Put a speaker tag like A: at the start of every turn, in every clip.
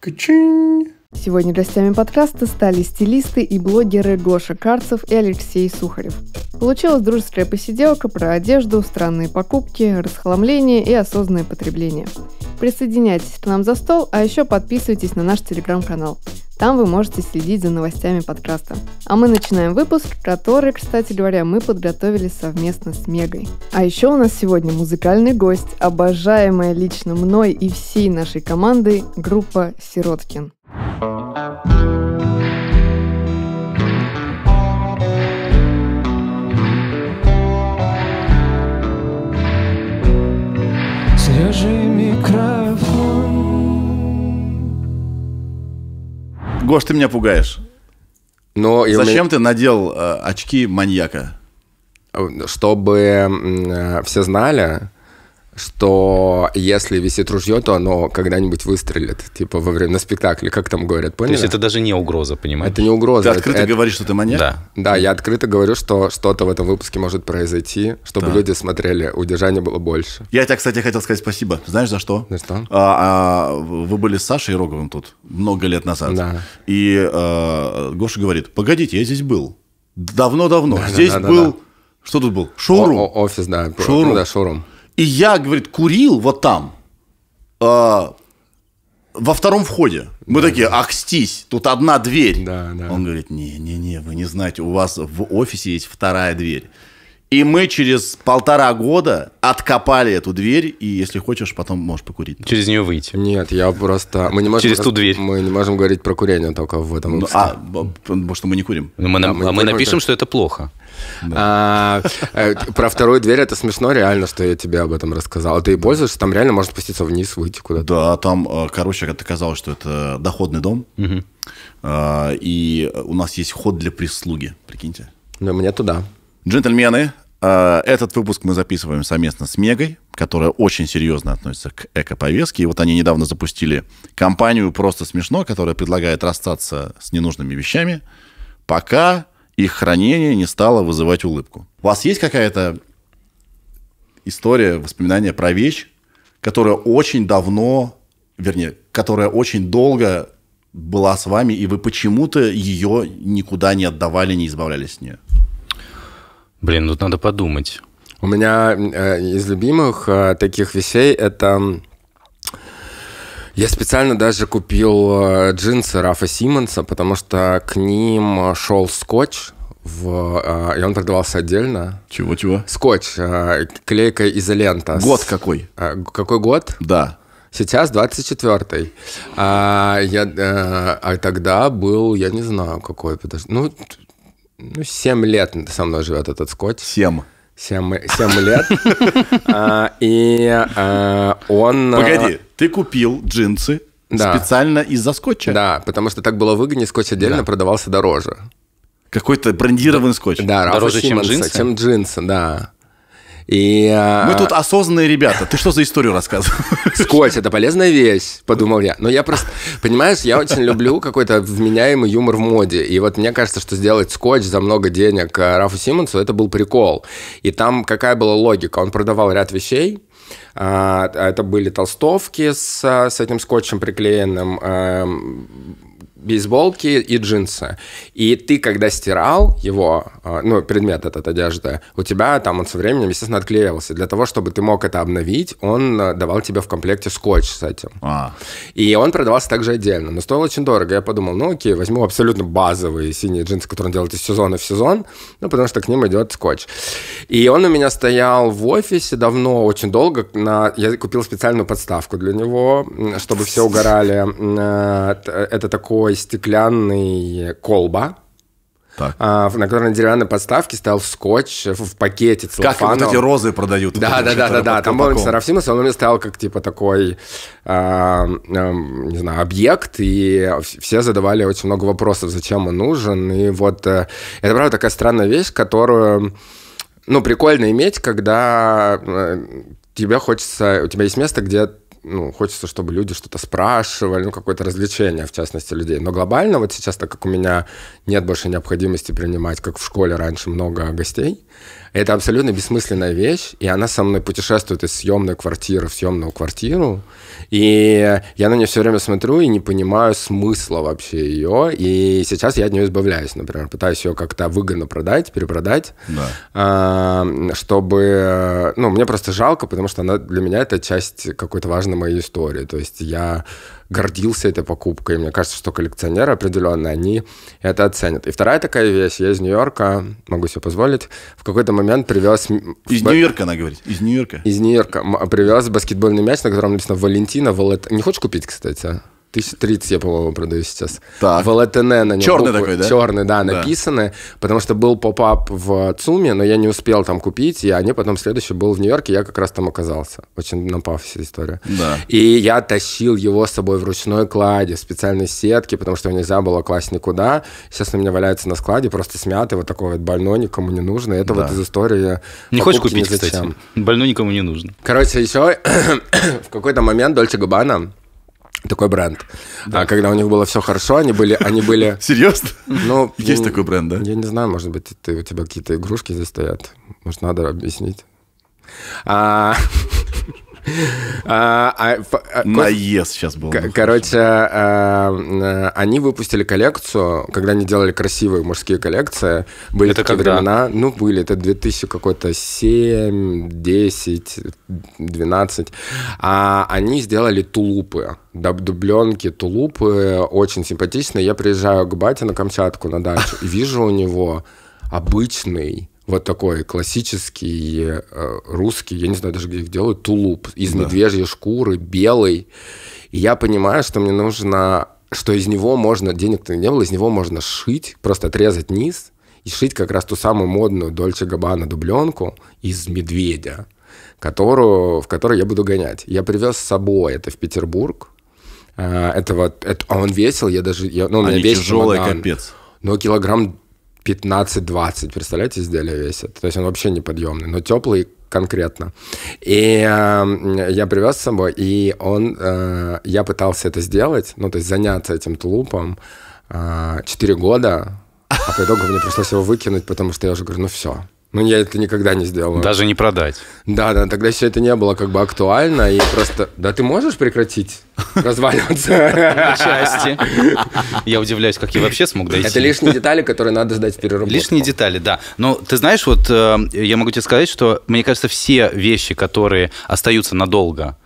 A: ka-ching Сегодня гостями подкаста стали стилисты и блогеры Гоша Карцев и Алексей Сухарев. Получилась дружеская посиделка про одежду, странные покупки, расхламление и осознанное потребление. Присоединяйтесь к нам за стол, а еще подписывайтесь на наш телеграм-канал. Там вы можете следить за новостями подкаста. А мы начинаем выпуск, который, кстати говоря, мы подготовили совместно с Мегой. А еще у нас сегодня музыкальный гость, обожаемая лично мной и всей нашей командой группа «Сироткин». Свежий микрофон.
B: Гош, ты меня пугаешь. Но Зачем меня... ты
C: надел э, очки маньяка? Чтобы э, все знали, что если висит ружье, то оно когда-нибудь выстрелит, типа во время спектакля, как там говорят, поняли? То есть это
D: даже не угроза, понимаешь? Это не угроза. Ты открыто это, говоришь,
C: что ты маньяк? Да. Да, я открыто говорю, что что-то в этом выпуске может произойти, чтобы да. люди смотрели, удержания было больше.
B: Я тебе, кстати, хотел сказать спасибо. Знаешь, за что? За что?
C: А, а, вы были с Сашей
B: Роговым тут много лет назад. Да. И а, Гоша говорит, погодите, я здесь был. Давно-давно. Да, здесь да, да, был... Да, да. Что тут был? Шоурум. О, о, офис, да. Шоурум. Ну, да, шоурум. И я, говорит, курил вот там, э, во втором входе. Мы да, такие, акстись, тут одна дверь. Да, да. Он говорит, не-не-не, вы не знаете, у вас в офисе есть вторая дверь. И мы через полтора года откопали эту дверь, и если хочешь, потом можешь
C: покурить. Через нее выйти. Нет, я просто... Мы не можем через ту дверь. Мы не можем говорить про курение только в этом. Ну, а, потому что мы не курим. Ну, мы, да, на... мы, а мы напишем, что это плохо. Да. А, э, про вторую дверь это смешно, реально, что я тебе об этом рассказал. А ты пользуешься, там реально можно спуститься вниз, выйти куда-то. Да, там, э, короче, как это казалось,
B: что это доходный дом. Угу. А, и у нас есть ход для прислуги, прикиньте. Ну, мне туда. Джентльмены, а, этот выпуск мы записываем совместно с Мегой, которая очень серьезно относится к эко-повестке. И вот они недавно запустили кампанию «Просто смешно», которая предлагает расстаться с ненужными вещами, пока их хранение не стало вызывать улыбку. У вас есть какая-то история, воспоминания про вещь, которая очень давно, вернее, которая очень долго была с вами, и вы почему-то ее никуда не отдавали, не
C: избавлялись от нее? Блин, тут надо подумать. У меня э, из любимых э, таких вещей это я специально даже купил э, джинсы Рафа Симмонса, потому что к ним э, шел скотч, в, э, и он продавался отдельно. Чего-чего? Скотч, э, клейка изолента. Год какой? какой год? Да. Сейчас 24-й. А, а тогда был, я не знаю, какой, подожди, ну, ну, 7 лет со мной живет этот скотч. 7? 7, лет. А, и а, он... А, Погоди, ты купил джинсы специально из-за скотча? Да, потому что так было выгоднее, скотч отдельно продавался дороже. Какой-то брендированный скотч. Да, дороже, чем джинсы? Чем джинсы, да. И, а, Мы тут осознанные ребята. Ты что за историю рассказываешь? Скотч, это полезная вещь, подумал я. Но я просто, понимаешь, я очень люблю какой-то вменяемый юмор в моде. И вот мне кажется, что сделать скотч за много денег э, Рафу Симмонсу, это был прикол. И там какая была логика? Он продавал ряд вещей, а, это были толстовки с, э, с этим скотчем приклеенным, эм, бейсболки и джинсы. И ты, когда стирал его, а, ну, предмет этот одежды, у тебя там он со временем, естественно, отклеивался. Для того, чтобы ты мог это обновить, он а, давал тебе в комплекте скотч с этим. А. И он продавался также отдельно, но стоил очень дорого. Я подумал, ну окей, возьму абсолютно базовые синие джинсы, которые он делает из сезона в сезон, ну, потому что к ним идет скотч. И он у меня стоял в офисе давно, очень долго. На... Я купил специальную подставку для него, чтобы все угорали. Э, э, это такой стеклянный колба, так. А, на которой на деревянной подставке стоял скотч в пакете целлофаном. Как вот эти розы продают. Да, да, да, да, да. Там был Серафимос, он у меня стоял как типа такой, э, э, не знаю, объект, и все задавали очень много вопросов, зачем он нужен. И вот э, это, правда, такая странная вещь, которую, ну, прикольно иметь, когда э, тебе хочется, у тебя есть место, где ну, хочется, чтобы люди что-то спрашивали, ну, какое-то развлечение, в частности, людей. Но глобально вот сейчас, так как у меня нет больше необходимости принимать, как в школе раньше, много гостей, это абсолютно бессмысленная вещь, и она со мной путешествует из съемной квартиры в съемную квартиру, и я на нее все время смотрю и не понимаю смысла вообще ее, и сейчас я от нее избавляюсь, например, пытаюсь ее как-то выгодно продать, перепродать, да. А, чтобы, ну, мне просто жалко, потому что она для меня это часть какой-то важной моей истории, то есть я гордился этой покупкой, и мне кажется, что коллекционеры определенно, они это оценят. И вторая такая вещь, я из Нью-Йорка, могу себе позволить, в какой-то момент армян привез... Из Нью-Йорка, она говорит. Из Нью-Йорка. Из Нью-Йорка. Привез баскетбольный мяч, на котором написано «Валентина». Валет... Не хочешь купить, кстати? а? 1030 я, по-моему, продаю сейчас. Так. В на нем Черный буквы, такой, да? Черный, да, написаны. Да. Потому что был поп-ап в ЦУМе, но я не успел там купить, и они потом следующий был в Нью-Йорке, я как раз там оказался. Очень напав вся история. Да. И я тащил его с собой в ручной кладе, в специальной сетке, потому что нельзя было класть никуда. Сейчас он у меня валяется на складе, просто смятый, вот такой вот больной, никому не нужно. Это да. вот из истории... Не хочешь купить, кстати? Больной никому не нужно. Короче, еще в какой-то момент Дольче Габана такой бренд. А да. А когда у них было все хорошо, они были, они были. Серьезно? Ну, есть такой бренд, да? Я не знаю, может быть, ты, у тебя какие-то игрушки здесь стоят. Может, надо объяснить. А... А, а, а, Наезд сейчас был. Короче, они выпустили коллекцию, когда они делали красивые мужские коллекции. Были это такие когда? времена. Ну, были. Это 2000 какой-то 7, 10, 12. А они сделали тулупы дубленки, тулупы, очень симпатичные. Я приезжаю к бате на Камчатку на дачу и вижу у него обычный вот такой классический э, русский, я не знаю даже, где их делают, тулуп из да. медвежьей шкуры, белый. И я понимаю, что мне нужно, что из него можно, денег-то не было, из него можно шить, просто отрезать низ и шить как раз ту самую модную Дольче Габбана дубленку из медведя, которую, в которой я буду гонять. Я привез с собой это в Петербург. Э, это вот, это, а он весил, я даже, я, ну, у меня Они весил, тяжелый, капец. Но ну, килограмм 15-20, представляете, изделие весят. То есть он вообще не подъемный, но теплый конкретно. И э, я привез с собой, и он, э, я пытался это сделать, ну, то есть заняться этим тулупом э, 4 года, а по итогу мне пришлось его выкинуть, потому что я уже говорю, ну все, ну я это никогда не сделал. Даже не продать. Да, да, тогда все это не было как бы актуально. И просто, да ты можешь прекратить разваливаться? части. Я удивляюсь, как я вообще смог дойти. Это лишние детали, которые надо сдать в переработку. Лишние детали, да.
D: Но ты знаешь, вот э, я могу тебе сказать, что мне кажется, все вещи, которые остаются надолго,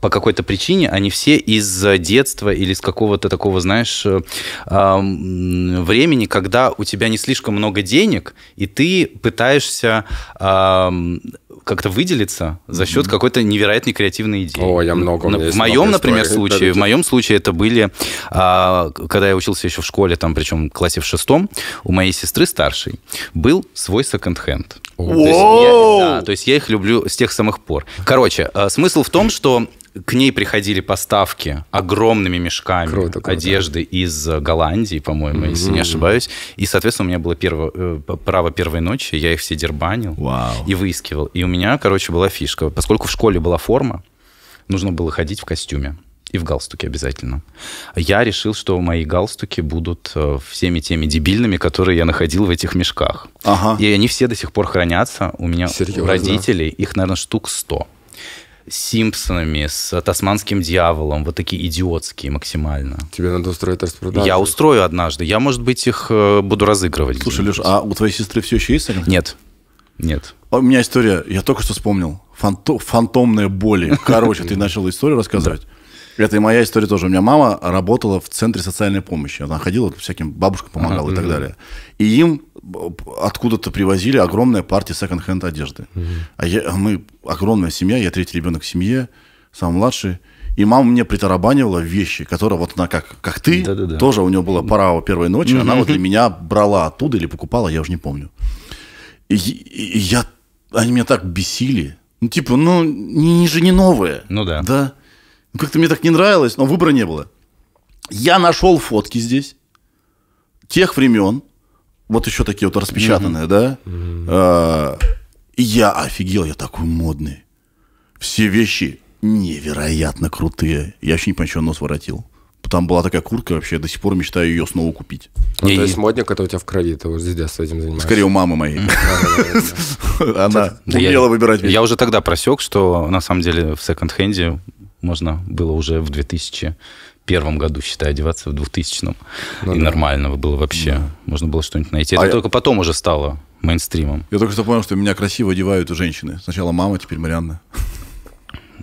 D: по какой-то причине они все из э, детства или из какого-то такого, знаешь, э, времени, когда у тебя не слишком много денег, и ты пытаешься как-то выделиться за счет mm-hmm. какой-то невероятной креативной идеи. О, я много. У меня в моем, например, истории. случае, в моем случае это были, а, когда я учился еще в школе, там, причем в классе в шестом, у моей сестры старшей был свой секонд-хенд. То есть, я, да, то есть я их люблю с тех самых пор. Короче, э, смысл в том, что к ней приходили поставки огромными мешками круто, круто. одежды из э, Голландии, по-моему, mm-hmm. если не ошибаюсь. И, соответственно, у меня было перво, э, право первой ночи, я их все дербанил wow. и выискивал. И у меня, короче, была фишка. Поскольку в школе была форма, нужно было ходить в костюме. И в галстуке обязательно. Я решил, что мои галстуки будут э, всеми теми дебильными, которые я находил в этих мешках. Ага. И они все до сих пор хранятся. У меня Серьезно? у родителей их, наверное, штук 100. Симпсонами, с Тасманским дьяволом, вот такие идиотские максимально. Тебе надо устроить распродажу? Я устрою однажды. Я, может быть, их э, буду разыгрывать. Слушай, Леш, а у твоей сестры все
B: еще есть? Нет. Нет. А у меня история, я только что вспомнил. Фанто, фантомные боли. Короче, ты начал историю рассказывать. Это и моя история тоже. У меня мама работала в центре социальной помощи. Она ходила всяким бабушкам помогала и так далее. И им откуда-то привозили огромная партия секонд-хенд одежды. Mm-hmm. А я, мы огромная семья, я третий ребенок в семье, сам младший. И мама мне притарабанивала вещи, которые вот она, как, как ты, Да-да-да. тоже у нее была пора первой ночи, mm-hmm. она вот для меня брала оттуда или покупала, я уже не помню. И, и я, они меня так бесили. Ну, типа, ну, не, же не новые. Ну да. Да. Ну, как-то мне так не нравилось, но выбора не было. Я нашел фотки здесь, тех времен, вот еще такие вот распечатанные, mm-hmm. да? Mm-hmm. А, я офигел, я такой модный. Все вещи
C: невероятно крутые.
B: Я вообще не понимаю, что нос воротил. Там была такая куртка вообще, я до сих пор мечтаю ее снова купить. Ну, и... есть
C: модник, который у тебя в крови, ты вот здесь с этим занимаешься. Скорее, у мамы моей. Она умела выбирать Я уже тогда просек, что
D: на самом деле в секонд-хенде можно было уже в 2000 первом году, считай, одеваться, в 2000-м. Ну, и да. нормального было вообще. Да. Можно было что-нибудь найти. Это а только я... потом
B: уже
C: стало
D: мейнстримом.
B: Я только что понял, что меня красиво одевают женщины. Сначала мама,
D: теперь Марианна.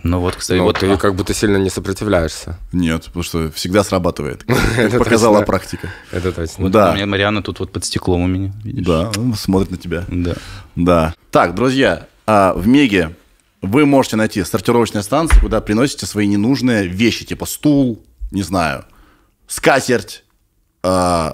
C: Ну вот, кстати, ну, вот ты а... как будто сильно не сопротивляешься.
D: Нет, потому что
C: всегда срабатывает. Это показала практика. Это точно. да. У
D: меня Марианна тут вот под стеклом у меня, Да,
B: ну, смотрит на тебя. Да. Да. Так, друзья, а, в Меге вы можете найти сортировочные станции, куда приносите свои ненужные вещи, типа стул, не знаю, скатерть, э,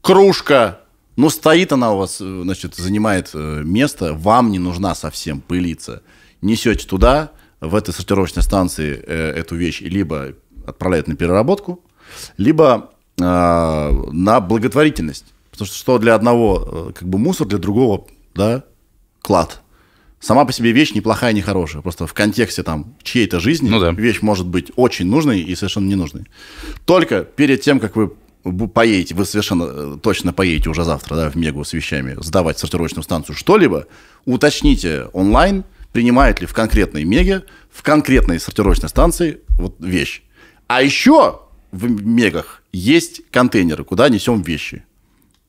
B: кружка, ну, стоит она у вас, э, значит, занимает э, место, вам не нужна совсем пылиться. Несете туда, в этой сортировочной станции э, эту вещь либо отправляют на переработку, либо э, на благотворительность. Потому что что для одного э, как бы мусор, для другого, да, клад – сама по себе вещь неплохая, не хорошая. Просто в контексте там чьей-то жизни ну, да. вещь может быть очень нужной и совершенно ненужной. Только перед тем, как вы поедете, вы совершенно э, точно поедете уже завтра да, в Мегу с вещами, сдавать сортировочную станцию что-либо, уточните онлайн, принимает ли в конкретной Меге, в конкретной сортировочной станции вот вещь. А еще в Мегах есть контейнеры, куда несем вещи.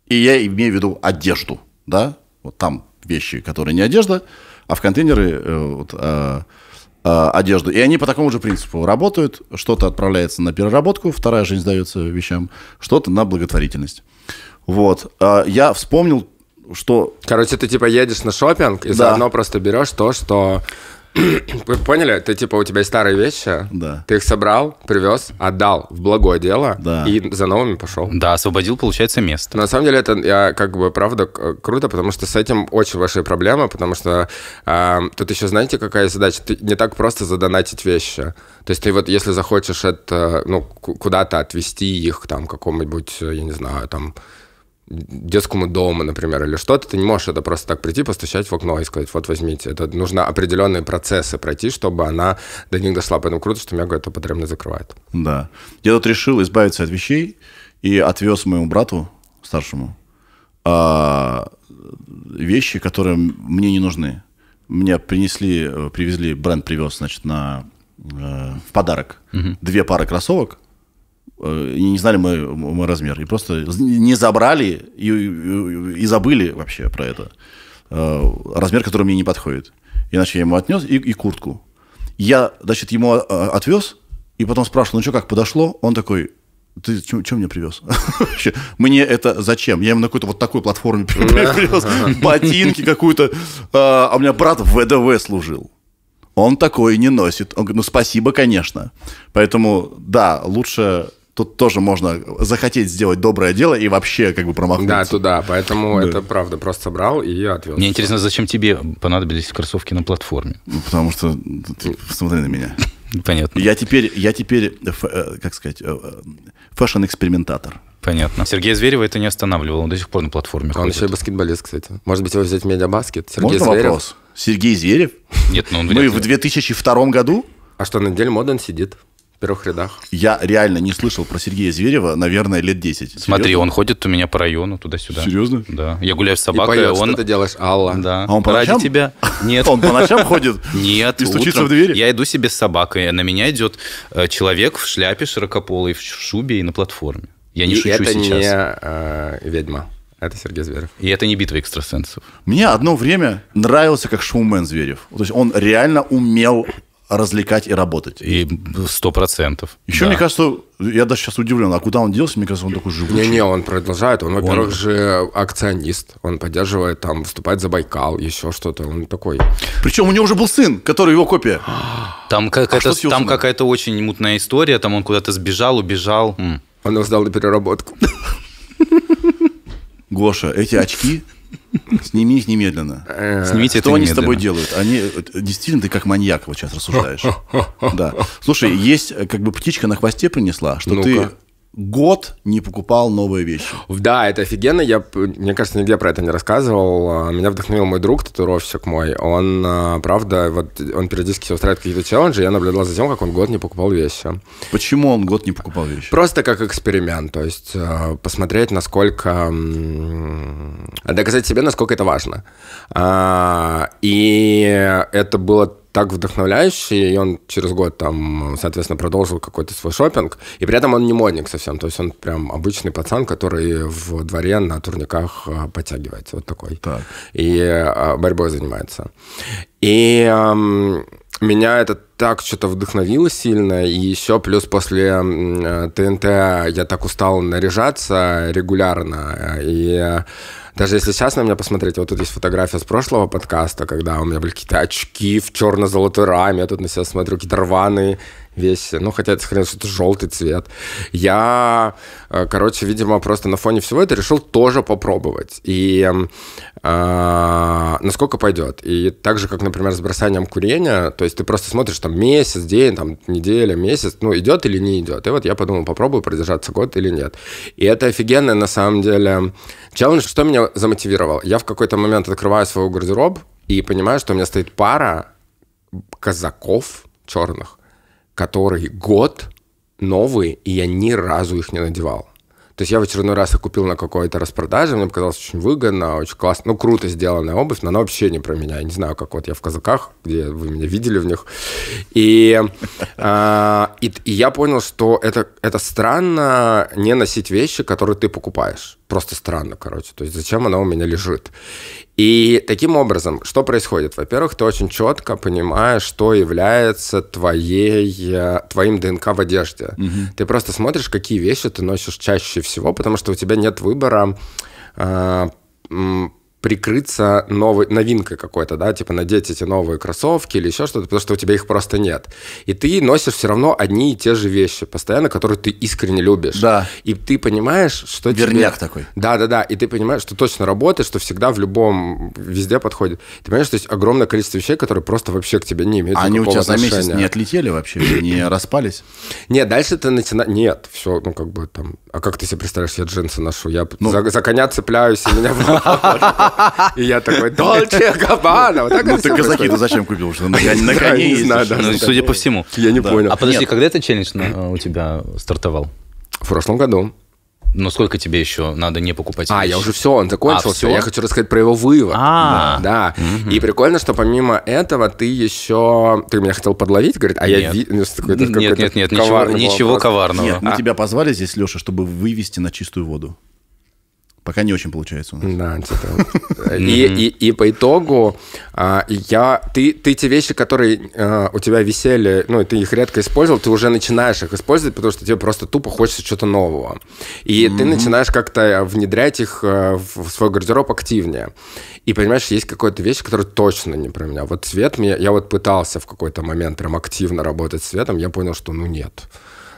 B: И я имею в виду одежду, да, вот там вещи, которые не одежда, а в контейнеры э, вот, а, а, одежду. И они по такому же принципу работают. Что-то отправляется на переработку, вторая жизнь сдается вещам, что-то на благотворительность. Вот. А
C: я вспомнил, что... Короче, ты типа едешь на шопинг и да. заодно просто берешь то, что Поняли? Ты типа у тебя старые вещи, да. ты их собрал, привез, отдал в благое дело да. и за новыми пошел. Да, освободил, получается, место. На самом деле это я, как бы правда круто, потому что с этим очень большие проблемы, потому что э, тут еще знаете, какая задача? Ты не так просто задонатить вещи. То есть ты вот если захочешь это, ну, куда-то отвезти их там какому-нибудь, я не знаю, там детскому дому, например, или что-то, ты не можешь это просто так прийти, постучать в окно и сказать, вот возьмите. Это нужно определенные процессы пройти, чтобы она до них дошла. Поэтому круто, что Мега это потребно закрывает.
B: Да. Я тут решил избавиться от вещей и отвез моему брату старшему а, вещи, которые мне не нужны. Мне принесли, э, привезли, бренд привез, значит, на э, в подарок угу. две пары кроссовок Э, и не знали мы мой размер. И просто не забрали и, и, и забыли вообще про это. Э, размер, который мне не подходит. Иначе я ему отнес и, и куртку. Я, значит, ему э, отвез, и потом спрашивал, ну что, как подошло? Он такой, ты чем, мне привез? мне это зачем? Я ему на какой-то вот такой платформе привез ботинки какую-то. А у меня брат в ВДВ служил. Он такой не носит. Он говорит, ну спасибо, конечно. Поэтому, да, лучше тут тоже можно захотеть сделать доброе дело и вообще как бы промахнуться. Да, туда,
C: поэтому да. это правда, просто брал и отвел. Мне интересно,
D: зачем тебе понадобились кроссовки на платформе? Ну, потому что ты посмотри на меня. Понятно. Я
C: теперь, я теперь, э, э, как
B: сказать, э, фэшн-экспериментатор.
D: Понятно. Сергея Зверева это не останавливало, он до сих пор на платформе
C: Он ходит. еще и баскетболист, кстати. Может быть, его взять в медиабаскет? Сергей Можно Зверев? вопрос? Сергей Зверев?
B: Нет, но ну он Мы в
C: 2002 году? А что, на деле Моден сидит? первых рядах.
B: Я реально не слышал про Сергея Зверева, наверное, лет 10. Смотри, он
D: ходит у меня по району туда-сюда. Серьезно? Да. Я гуляю с собакой. И поет, а он... это ты делаешь, Алла? Да. А он по Ради ночам? тебя? Нет. Он по ночам ходит? Нет. И стучится в двери? Я иду себе с собакой. А на меня идет э, человек в шляпе широкополой, в шубе и на платформе. Я не и шучу это сейчас.
C: это не э, ведьма. Это
D: Сергей Зверев. И это не битва экстрасенсов.
B: Мне одно время нравился как шоумен Зверев. То есть он реально умел развлекать и работать. И
C: сто процентов. Еще да. мне
B: кажется, я даже сейчас удивлен, а куда он делся? Мне кажется, он такой живучий.
C: Не-не, он продолжает. Он, во-первых, он... же акционист. Он поддерживает, там, выступает за Байкал, еще что-то. Он такой. Причем у него уже был сын, который его копия. Там, как а это, там
D: какая-то очень мутная история. Там он куда-то
C: сбежал, убежал. Он его сдал на переработку.
D: Гоша,
B: эти очки Сними их немедленно. Э, Снимите Что это они немедленно. с тобой делают? Они э, действительно ты как маньяк вот сейчас рассуждаешь. Да. Слушай, есть э, как бы птичка на хвосте
C: принесла, что ну ты год не покупал новые вещи. Да, это офигенно. Я, мне кажется, нигде про это не рассказывал. А, меня вдохновил мой друг, татуировщик мой. Он, а, правда, вот он периодически устраивает какие-то челленджи. Я наблюдал за тем, как он год не покупал вещи.
B: Почему он год не покупал
C: вещи? Просто как эксперимент. То есть а, посмотреть, насколько... Доказать себе, насколько это важно. И это было так вдохновляющий, и он через год там, соответственно, продолжил какой-то свой шопинг. И при этом он не модник совсем, то есть он прям обычный пацан, который в дворе на турниках а, подтягивается, вот такой. Так. И а, борьбой занимается. И эм, меня это так что-то вдохновило сильно, и еще плюс после э, ТНТ я так устал наряжаться регулярно, и даже если сейчас на меня посмотреть, вот тут есть фотография с прошлого подкаста, когда у меня были какие-то очки в черно-золотой раме, я тут на себя смотрю, какие-то рваные весь, ну, хотя это, скорее, это то желтый цвет. Я, э, короче, видимо, просто на фоне всего это решил тоже попробовать. И э, насколько пойдет. И так же, как, например, с бросанием курения, то есть ты просто смотришь, там, месяц, день, там, неделя, месяц, ну, идет или не идет. И вот я подумал, попробую продержаться год или нет. И это офигенно, на самом деле, челлендж, что меня замотивировал, Я в какой-то момент открываю свой гардероб и понимаю, что у меня стоит пара казаков черных который год новые, и я ни разу их не надевал. То есть я в очередной раз их купил на какой-то распродаже, мне показалось очень выгодно, очень классно, ну, круто сделанная обувь, но она вообще не про меня. Я не знаю, как вот я в казаках, где вы меня видели в них. И, э, и, и я понял, что это, это странно не носить вещи, которые ты покупаешь просто странно, короче. То есть зачем она у меня лежит? И таким образом, что происходит? Во-первых, ты очень четко понимаешь, что является твоей, э, твоим ДНК в одежде. Угу. Ты просто смотришь, какие вещи ты носишь чаще всего, потому что у тебя нет выбора э, прикрыться новой новинкой какой-то, да, типа надеть эти новые кроссовки или еще что-то, потому что у тебя их просто нет. И ты носишь все равно одни и те же вещи постоянно, которые ты искренне любишь. Да. И ты понимаешь, что Верняк тебе... такой. Да, да, да. И ты понимаешь, что точно работает, что всегда в любом, везде подходит. Ты понимаешь, что есть огромное количество вещей, которые просто вообще к тебе не имеют а Они у тебя отношения. за месяц не отлетели вообще, не распались? Нет, дальше ты начинаешь... Нет, все, ну как бы там... А как ты себе представляешь, я джинсы ношу? Я ну... за, за коня цепляюсь, и меня... И я такой, Дольче Габбана. Ну ты казаки-то зачем купил? Что
D: на коне ездишь? Судя по всему. Я не понял. А подожди, когда этот челлендж на э, у тебя
C: стартовал? В прошлом году. Но сколько тебе еще надо не покупать? А, я уже все, он закончился. А, все? Я хочу рассказать про его вывод. А, да. да. Угу. И прикольно, что помимо этого ты еще... Ты меня хотел подловить, говорит, а нет. я... Ви... Ну, нет, нет, нет, ничего, ничего коварного. Нет, мы ну а? тебя
B: позвали здесь, Леша, чтобы вывести на чистую воду. Пока не очень получается у нас.
C: Да, типа. И, и, и по итогу а, я, ты, ты те вещи, которые а, у тебя висели, ну, и ты их редко использовал, ты уже начинаешь их использовать, потому что тебе просто тупо хочется чего то нового. И ты начинаешь как-то внедрять их а, в свой гардероб активнее. И понимаешь, есть какая-то вещь, которая точно не про меня. Вот цвет, меня, я вот пытался в какой-то момент прям активно работать с цветом, я понял, что ну нет.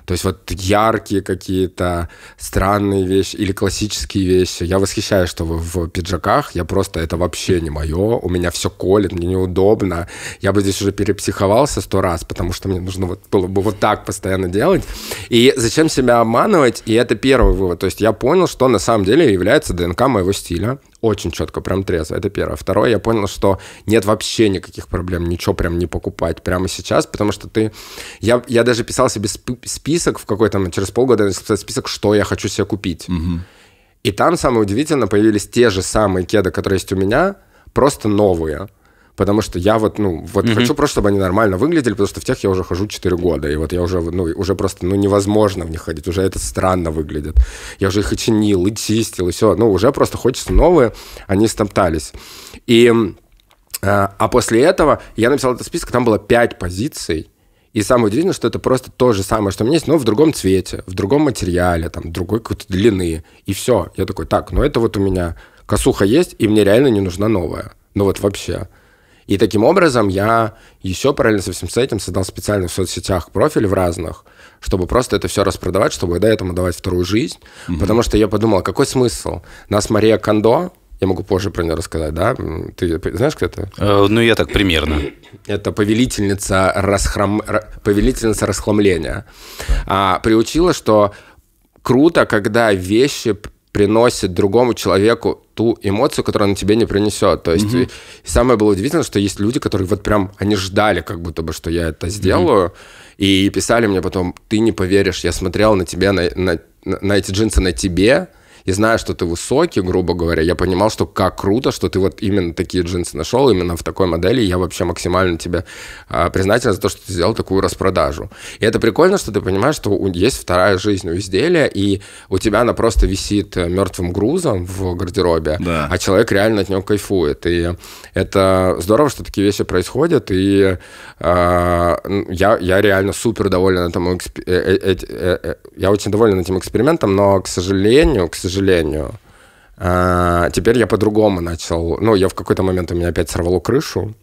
C: То есть вот яркие какие-то странные вещи или классические вещи. Я восхищаюсь, что вы в пиджаках. Я просто, это вообще не мое. У меня все колет, мне неудобно. Я бы здесь уже перепсиховался сто раз, потому что мне нужно вот, было бы вот так постоянно делать. И зачем себя обманывать? И это первый вывод. То есть я понял, что на самом деле является ДНК моего стиля очень четко, прям трезво, это первое. Второе, я понял, что нет вообще никаких проблем, ничего прям не покупать прямо сейчас, потому что ты... Я, я даже писал себе список в какой-то... Через полгода я начал писать список, что я хочу себе купить. Угу. И там, самое удивительное, появились те же самые кеды, которые есть у меня, просто новые потому что я вот, ну, вот mm хочу просто, чтобы они нормально выглядели, потому что в тех я уже хожу 4 года, и вот я уже, ну, уже просто, ну, невозможно в них ходить, уже это странно выглядит. Я уже их и чинил, и чистил, и все, ну, уже просто хочется новые, они стоптались. И, а, а после этого я написал этот список, там было 5 позиций, и самое удивительное, что это просто то же самое, что у меня есть, но в другом цвете, в другом материале, там, другой какой-то длины, и все. Я такой, так, ну это вот у меня косуха есть, и мне реально не нужна новая. Ну вот вообще. И таким образом я еще параллельно со всем этим создал специально в соцсетях профиль в разных, чтобы просто это все распродавать, чтобы до этому давать вторую жизнь. Угу. Потому что я подумал, а какой смысл? Нас Мария Кондо, я могу позже про нее рассказать, да? Ты знаешь, кто это? Э, ну, я так примерно. Это повелительница, расхром... повелительница расхламления. А, приучила, что круто, когда вещи приносит другому человеку ту эмоцию, которую он тебе не принесет. То есть mm-hmm. и самое было удивительно, что есть люди, которые вот прям они ждали, как будто бы, что я это сделаю, mm-hmm. и писали мне потом: "Ты не поверишь, я смотрел на тебя, на, на, на эти джинсы на тебе, и зная, что ты высокий, грубо говоря, я понимал, что как круто, что ты вот именно такие джинсы нашел, именно в такой модели, я вообще максимально тебе а, признателен за то, что ты сделал такую распродажу. И это прикольно, что ты понимаешь, что есть вторая жизнь у изделия, и у тебя она просто висит э, мертвым грузом в гардеробе, да. а человек реально от него кайфует. И это здорово, что такие вещи происходят, и э, я, я реально супер доволен этому, э, э, э, э, я очень доволен этим экспериментом, но, к сожалению, к сожалению, сожалению. А, теперь я по-другому начал. Ну, я в какой-то момент у меня опять сорвало крышу.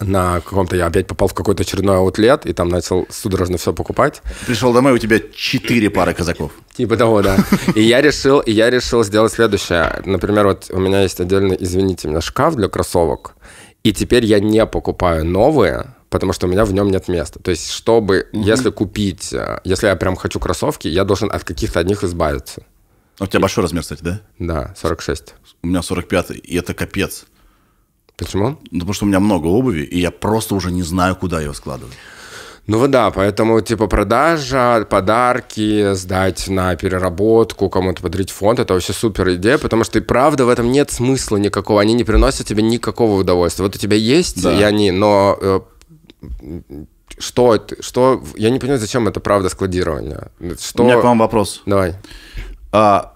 C: На каком-то я опять попал в какой-то очередной аутлет и там начал судорожно все покупать. Пришел домой, у тебя четыре пары казаков. Типа того, да. И я решил, и я решил сделать следующее. Например, вот у меня есть отдельно, извините меня, шкаф для кроссовок. И теперь я не покупаю новые, потому что у меня в нем нет места. То есть, чтобы, если купить, э, если я прям хочу кроссовки, я должен от каких-то одних избавиться. А у тебя большой размер, кстати, да? Да, 46.
B: У меня 45, и это капец. Почему? Ну, потому что у меня много обуви, и я просто уже не знаю, куда ее складывать.
C: Ну да, поэтому типа продажа, подарки, сдать на переработку, кому-то подарить фонд, это вообще супер идея, потому что и правда в этом нет смысла никакого, они не приносят тебе никакого удовольствия. Вот у тебя есть, да. и они, но э, что что, я не понимаю, зачем это правда складирование? Что... У меня к вам вопрос. Давай. А,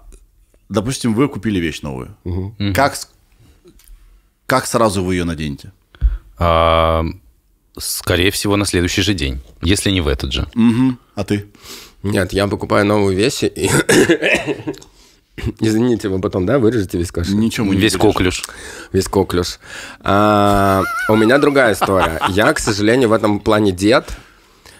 C: допустим, вы купили вещь новую.
B: Угу.
D: Как, как сразу вы ее наденете? А,
C: скорее всего, на следующий же день, если не в этот же. Угу. А ты? Нет, я покупаю новую вещь и... Извините, вы потом, да, вырежете весь кашель? Ничего не Весь коклюш. Весь коклюш. А, у меня другая история. Я, к сожалению, в этом плане дед,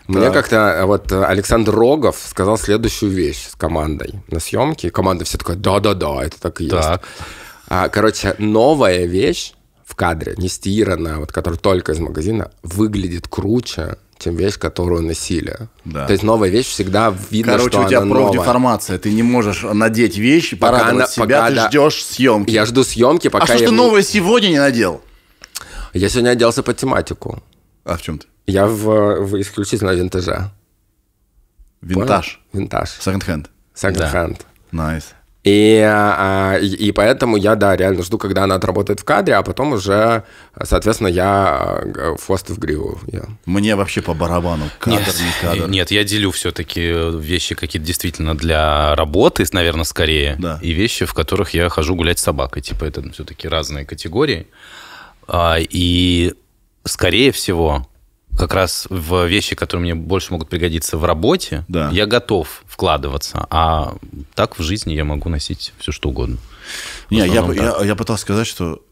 C: мне как-то а, вот э, Александр Рогов сказал следующую вещь с командой на съемке. Команда все такое да-да-да, это так и так. есть. А, короче, новая вещь в кадре, не стирана, вот, которая только из магазина, выглядит круче, чем вещь, которую носили. Да. То есть новая вещь всегда видно, Короче, что у тебя она профдеформация.
B: Ты не можешь надеть вещь пока она, себя. Пока, ты да. ждешь съемки. Я
C: жду съемки, пока... А что я... ты новое сегодня не надел? Я сегодня оделся по тематику. А в чем ты? Я в, в исключительно винтаже. Винтаж?
B: Понял? Винтаж. Секонд-хенд?
C: Секонд-хенд. Найс. А, и, и поэтому я, да, реально жду, когда она отработает в кадре, а потом уже, соответственно, я фост э, в гриву. Я. Мне вообще по барабану, кадр, нет, не кадр. Э,
D: нет, я делю все-таки э, вещи какие-то действительно для работы, наверное, скорее, да. и вещи, в которых я хожу гулять с собакой. Типа это все-таки разные категории. А, и, скорее всего, как раз в вещи, которые мне больше могут пригодиться в работе, да. я готов вкладываться, а так в жизни я могу носить все что угодно. Не, я, я,
B: я пытался сказать, что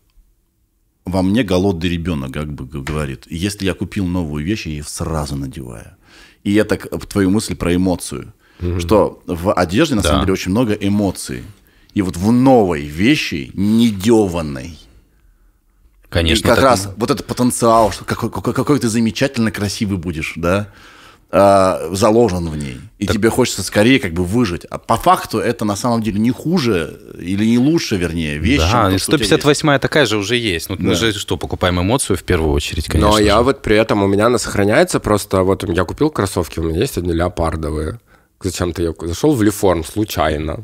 B: во мне голодный ребенок, как бы говорит. Если я купил новую вещь, я ее сразу надеваю. И это твою мысль про эмоцию. mm Что в одежде, на да. самом деле, очень много эмоций. И вот в новой вещи, недеванной, Конечно. И как так... раз вот этот потенциал, что какой, какой, ты замечательно красивый будешь, да, э, заложен в ней. И так... тебе хочется скорее как бы выжить. А по факту это на самом деле не хуже или не лучше, вернее, вещь.
D: Да, то, 158 такая же уже есть. Ну, да. мы же что, покупаем эмоцию в первую очередь, конечно. Но я же. вот
C: при этом, у меня она сохраняется просто, вот я купил кроссовки, у меня есть одни леопардовые. Зачем-то я зашел в Лиформ случайно.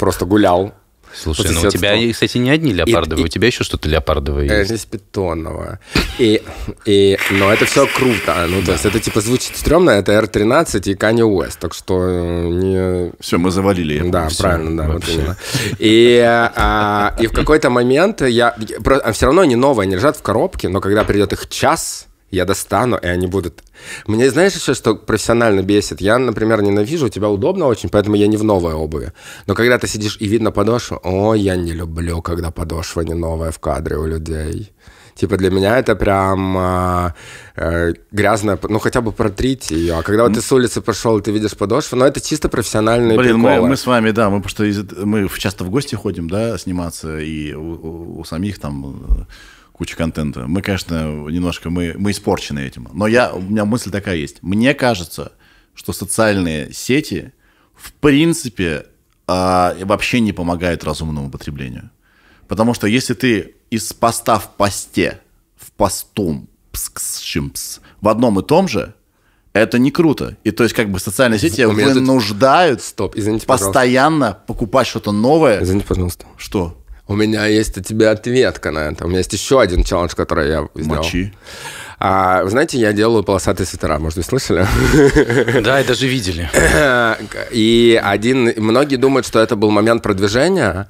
C: Просто гулял Слушай, вот ну у тебя, вот... кстати, не одни леопардовые, и, у тебя и... еще что-то леопардовое э, есть. Здесь питоновое. И, и, но это все круто. Ну, да. то есть это типа звучит стрёмно, это R13 и Kanye West, так что э, не... Все, мы завалили. Я да, все, правильно, да, вообще. вот именно. И, а, и в какой-то момент я... А все равно они новые, они лежат в коробке, но когда придет их час, я достану, и они будут... Мне знаешь еще, что профессионально бесит? Я, например, ненавижу, у тебя удобно очень, поэтому я не в новой обуви. Но когда ты сидишь и видно подошву, о, я не люблю, когда подошва не новая в кадре у людей. Типа для меня это прям а, э, э, грязная, ну хотя бы протрите ее. А когда вот ты с улицы пошел, ты видишь подошву, но ну, это чисто профессиональные Блин, приколы. Мы, мы с
B: вами, да, мы просто из, мы часто в гости ходим, да, сниматься и у, у, у самих там э, куча контента. Мы, конечно, немножко, мы, мы испорчены этим. Но я, у меня мысль такая есть. Мне кажется, что социальные сети, в принципе, а, вообще не помогают разумному потреблению. Потому что если ты из поста в посте, в постум, пс -пс -пс, в одном и том же, это не круто. И то есть как бы социальные сети вынуждают
C: тут... Стоп, извините, постоянно пожалуйста. покупать что-то новое. Извините, пожалуйста. Что? У меня есть у тебя ответка на это. У меня есть еще один челлендж, который я сделал. Мочи. А, вы знаете, я делаю полосатые свитера, может, вы слышали? Да, и даже видели. И один... Многие думают, что это был момент продвижения,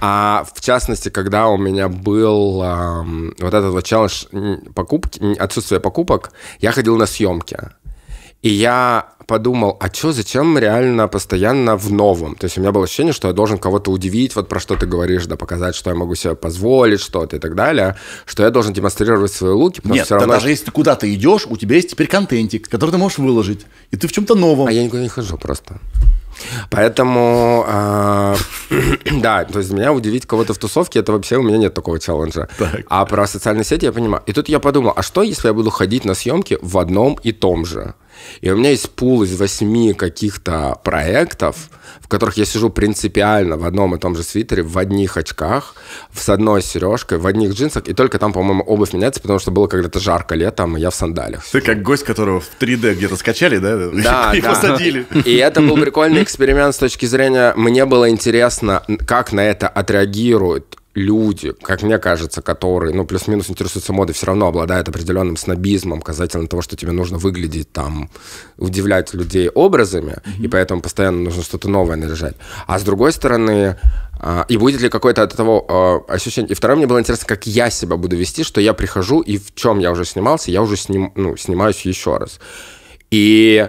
C: а в частности, когда у меня был вот этот вот челлендж покупки, отсутствие покупок, я ходил на съемки. И я подумал, а что, зачем реально постоянно в новом? То есть у меня было ощущение, что я должен кого-то удивить, вот про что ты говоришь, да, показать, что я могу себе позволить что-то и так далее, что я должен демонстрировать свои луки, Нет, что равно... даже если ты куда-то идешь, у тебя есть теперь контентик, который ты можешь выложить, и ты в чем-то новом. А я никуда не хожу просто. Поэтому, а, да, то есть меня удивить кого-то в тусовке, это вообще у меня нет такого челленджа. А про социальные сети я понимаю. И тут я подумал, а что, если я буду ходить на съемки в одном и том же? И у меня есть пул из восьми каких-то проектов, в которых я сижу принципиально в одном и том же свитере, в одних очках, с одной сережкой, в одних джинсах, и только там, по-моему, обувь меняется, потому что было когда-то жарко летом, и я в сандалиях. Ты как гость, которого в 3D где-то скачали, да? Да, И посадили. И это был прикольный эксперимент с точки зрения, мне было интересно, как на это отреагируют люди, как мне кажется, которые, ну, плюс-минус интересуются модой, все равно обладают определенным снобизмом касательно того, что тебе нужно выглядеть там, удивлять людей образами, mm-hmm. и поэтому постоянно нужно что-то новое наряжать. А с другой стороны, а, и будет ли какое-то от этого а, ощущение... И второе, мне было интересно, как я себя буду вести, что я прихожу, и в чем я уже снимался, я уже сним, ну, снимаюсь еще раз. И